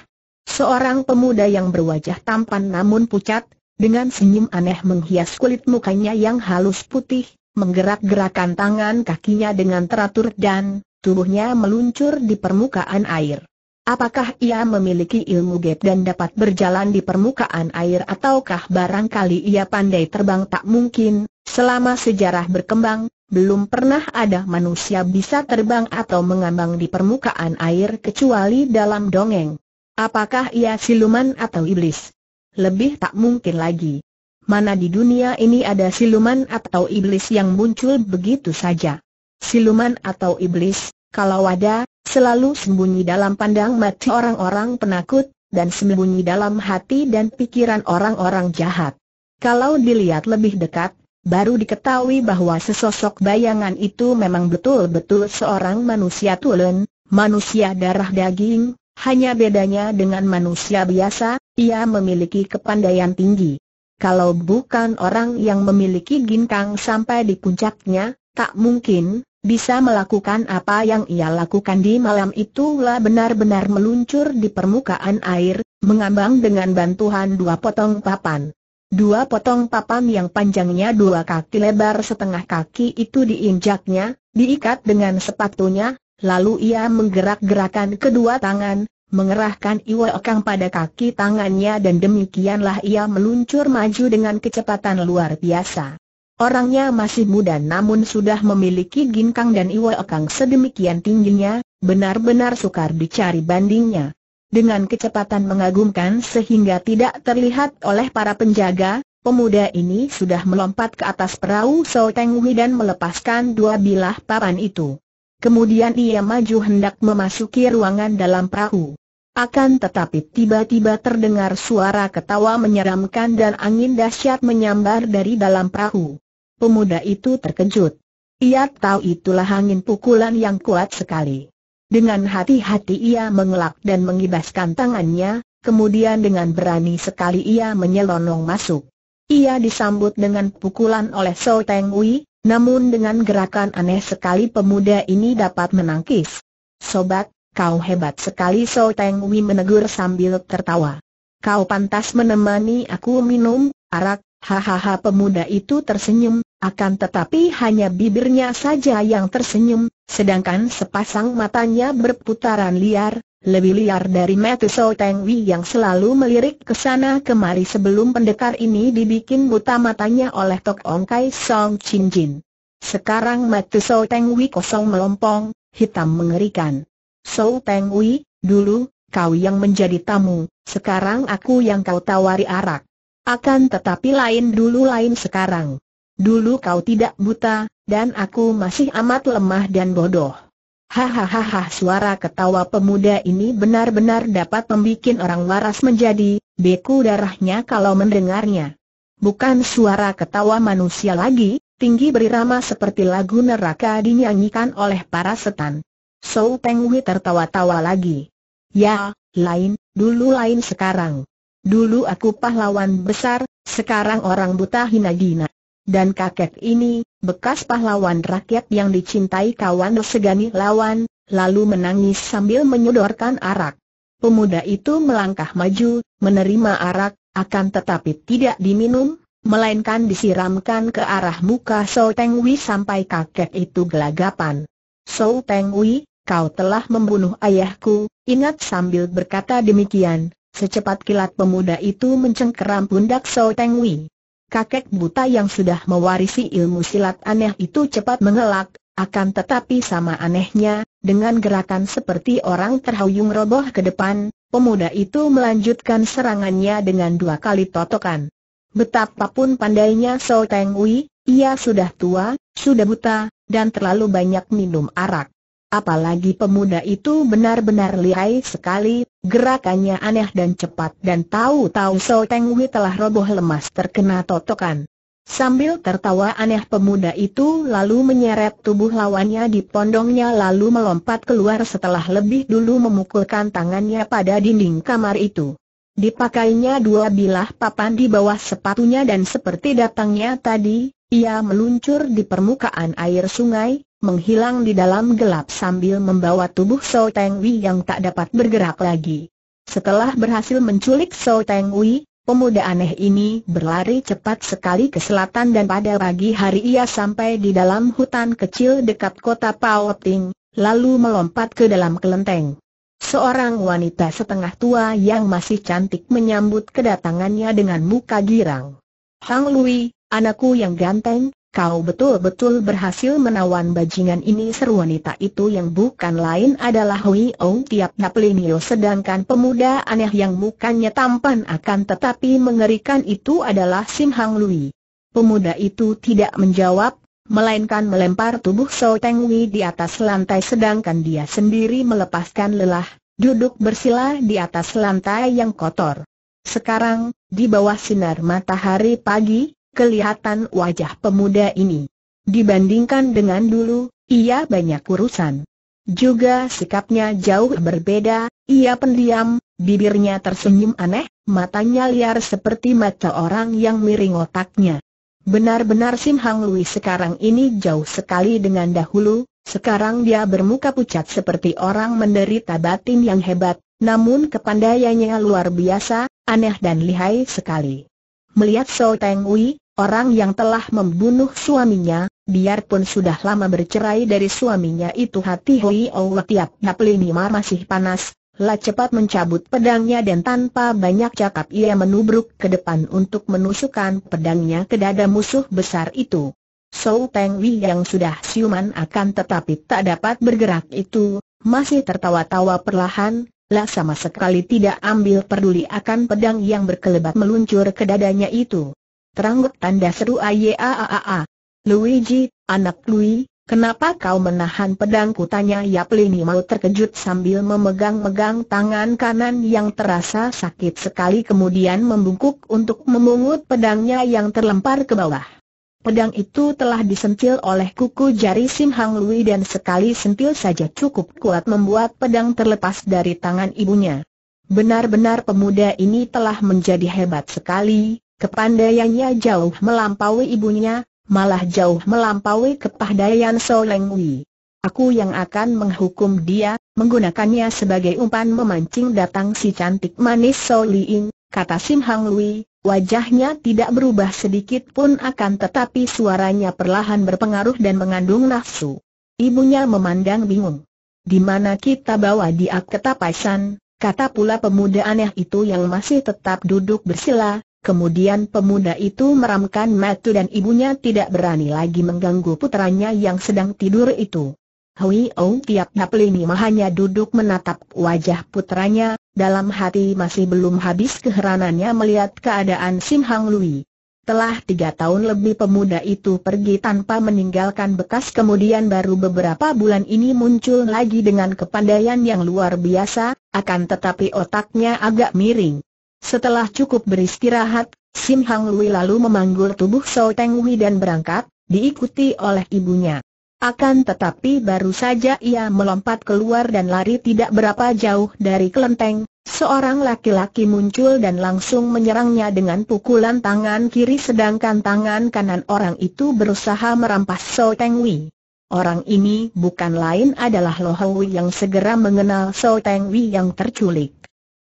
Seorang pemuda yang berwajah tampan namun pucat, dengan senyum aneh menghias kulit mukanya yang halus putih, menggerak-gerakan tangan kakinya dengan teratur dan tubuhnya meluncur di permukaan air. Apakah ia memiliki ilmu gap dan dapat berjalan di permukaan air ataukah barangkali ia pandai terbang tak mungkin, selama sejarah berkembang, belum pernah ada manusia bisa terbang atau mengambang di permukaan air kecuali dalam dongeng. Apakah ia siluman atau iblis? Lebih tak mungkin lagi. Mana di dunia ini ada siluman atau iblis yang muncul begitu saja? Siluman atau iblis, kalau ada, selalu sembunyi dalam pandang mata orang-orang penakut, dan sembunyi dalam hati dan pikiran orang-orang jahat. Kalau dilihat lebih dekat, baru diketahui bahwa sesosok bayangan itu memang betul-betul seorang manusia tulen, manusia darah daging, hanya bedanya dengan manusia biasa, ia memiliki kepandaian tinggi. Kalau bukan orang yang memiliki ginkang sampai di puncaknya, tak mungkin, bisa melakukan apa yang ia lakukan di malam itu lah benar-benar meluncur di permukaan air, mengambang dengan bantuan dua potong papan. Dua potong papan yang panjangnya dua kaki lebar setengah kaki itu diinjaknya, diikat dengan sepatunya, lalu ia menggerak-gerakan kedua tangan, mengerahkan Iwa Okang pada kaki tangannya dan demikianlah ia meluncur maju dengan kecepatan luar biasa. Orangnya masih muda namun sudah memiliki ginkang dan iwa ekang sedemikian tingginya, benar-benar sukar dicari bandingnya. Dengan kecepatan mengagumkan sehingga tidak terlihat oleh para penjaga, pemuda ini sudah melompat ke atas perahu Sao Teng dan melepaskan dua bilah papan itu. Kemudian ia maju hendak memasuki ruangan dalam perahu. Akan tetapi tiba-tiba terdengar suara ketawa menyeramkan dan angin dahsyat menyambar dari dalam perahu. Pemuda itu terkejut. Ia tahu itulah angin pukulan yang kuat sekali. Dengan hati-hati ia mengelak dan mengibaskan tangannya, kemudian dengan berani sekali ia menyelonong masuk. Ia disambut dengan pukulan oleh So Teng Wei, namun dengan gerakan aneh sekali pemuda ini dapat menangkis. Sobat, kau hebat sekali So Teng Wei menegur sambil tertawa. Kau pantas menemani aku minum, arak, hahaha pemuda itu tersenyum, akan tetapi hanya bibirnya saja yang tersenyum, sedangkan sepasang matanya berputaran liar, lebih liar dari Teng Wi yang selalu melirik ke sana kemari sebelum pendekar ini dibikin buta matanya oleh Tok Ong Kai Song Chin Jin. Sekarang Teng Wi kosong melompong, hitam mengerikan. So Wi, dulu, kau yang menjadi tamu, sekarang aku yang kau tawari arak. Akan tetapi lain dulu lain sekarang. Dulu kau tidak buta, dan aku masih amat lemah dan bodoh. Hahaha suara ketawa pemuda ini benar-benar dapat membuat orang waras menjadi beku darahnya kalau mendengarnya. Bukan suara ketawa manusia lagi, tinggi berirama seperti lagu neraka dinyanyikan oleh para setan. So Peng Hui tertawa-tawa lagi. Ya, lain, dulu lain sekarang. Dulu aku pahlawan besar, sekarang orang buta hina-hina. Dan kakek ini, bekas pahlawan rakyat yang dicintai kawan segani lawan, lalu menangis sambil menyodorkan arak. Pemuda itu melangkah maju, menerima arak, akan tetapi tidak diminum, melainkan disiramkan ke arah muka So Teng Wei sampai kakek itu gelagapan. So Teng Wei, kau telah membunuh ayahku, ingat sambil berkata demikian, secepat kilat pemuda itu mencengkeram pundak So Teng Wei kakek buta yang sudah mewarisi ilmu silat aneh itu cepat mengelak, akan tetapi sama anehnya, dengan gerakan seperti orang terhuyung roboh ke depan, pemuda itu melanjutkan serangannya dengan dua kali totokan. Betapapun pandainya So Teng Wei, ia sudah tua, sudah buta, dan terlalu banyak minum arak. Apalagi pemuda itu benar-benar lihai sekali, gerakannya aneh dan cepat dan tahu-tahu So Teng Wei telah roboh lemas terkena totokan. Sambil tertawa aneh pemuda itu lalu menyeret tubuh lawannya di pondongnya lalu melompat keluar setelah lebih dulu memukulkan tangannya pada dinding kamar itu. Dipakainya dua bilah papan di bawah sepatunya dan seperti datangnya tadi, ia meluncur di permukaan air sungai, menghilang di dalam gelap sambil membawa tubuh So Teng Wei yang tak dapat bergerak lagi. Setelah berhasil menculik So Teng Wei, pemuda aneh ini berlari cepat sekali ke selatan dan pada pagi hari ia sampai di dalam hutan kecil dekat kota Pao Ting, lalu melompat ke dalam kelenteng. Seorang wanita setengah tua yang masih cantik menyambut kedatangannya dengan muka girang. Hang Lui, anakku yang ganteng, kau betul-betul berhasil menawan bajingan ini seru wanita itu yang bukan lain adalah Hui Ong Tiap Naplinio sedangkan pemuda aneh yang mukanya tampan akan tetapi mengerikan itu adalah Sim Hang Lui. Pemuda itu tidak menjawab, melainkan melempar tubuh So Teng Wei di atas lantai sedangkan dia sendiri melepaskan lelah, duduk bersila di atas lantai yang kotor. Sekarang, di bawah sinar matahari pagi, kelihatan wajah pemuda ini. Dibandingkan dengan dulu, ia banyak urusan. Juga sikapnya jauh berbeda, ia pendiam, bibirnya tersenyum aneh, matanya liar seperti mata orang yang miring otaknya. Benar-benar Sim Hang Lui sekarang ini jauh sekali dengan dahulu, sekarang dia bermuka pucat seperti orang menderita batin yang hebat, namun kepandaiannya luar biasa, aneh dan lihai sekali. Melihat So Teng Wei, orang yang telah membunuh suaminya, biarpun sudah lama bercerai dari suaminya itu hati Hui Owa tiap-tiap lima masih panas, La cepat mencabut pedangnya dan tanpa banyak cakap ia menubruk ke depan untuk menusukkan pedangnya ke dada musuh besar itu. So Teng Wei yang sudah siuman akan tetapi tak dapat bergerak itu, masih tertawa-tawa perlahan, lah sama sekali tidak ambil peduli akan pedang yang berkelebat meluncur ke dadanya itu. Teranggut tanda seru ayaaaa. Luigi, anak Lui, kenapa kau menahan pedangku? Tanya Yap Lini mau terkejut sambil memegang-megang tangan kanan yang terasa sakit sekali kemudian membungkuk untuk memungut pedangnya yang terlempar ke bawah. Pedang itu telah disentil oleh kuku jari Sim Hang Lui dan sekali sentil saja cukup kuat membuat pedang terlepas dari tangan ibunya. Benar-benar pemuda ini telah menjadi hebat sekali, kepandaiannya jauh melampaui ibunya, malah jauh melampaui kepandaian Soleng Wei. Aku yang akan menghukum dia, menggunakannya sebagai umpan memancing datang si cantik manis Soling, kata Sim Hang Lui, Wajahnya tidak berubah sedikit pun akan tetapi suaranya perlahan berpengaruh dan mengandung nafsu. Ibunya memandang bingung. Di mana kita bawa dia ke kata pula pemuda aneh itu yang masih tetap duduk bersila, kemudian pemuda itu meramkan mata dan ibunya tidak berani lagi mengganggu putranya yang sedang tidur itu. Hui Ong tiap mah hanya duduk menatap wajah putranya, dalam hati masih belum habis keheranannya melihat keadaan Sim Hang Lui. Telah tiga tahun lebih pemuda itu pergi tanpa meninggalkan bekas kemudian baru beberapa bulan ini muncul lagi dengan kepandaian yang luar biasa, akan tetapi otaknya agak miring. Setelah cukup beristirahat, Sim Hang Lui lalu memanggul tubuh Sao Teng Wei dan berangkat, diikuti oleh ibunya. Akan tetapi baru saja ia melompat keluar dan lari tidak berapa jauh dari kelenteng, seorang laki-laki muncul dan langsung menyerangnya dengan pukulan tangan kiri sedangkan tangan kanan orang itu berusaha merampas So Teng Wei. Orang ini bukan lain adalah Lo Hui yang segera mengenal So Teng Wei yang terculik.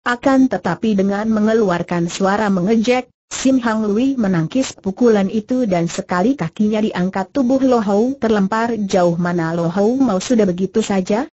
Akan tetapi dengan mengeluarkan suara mengejek, Sim Hang Lui menangkis pukulan itu dan sekali kakinya diangkat tubuh Lo Hou terlempar jauh mana Lo Hou mau sudah begitu saja,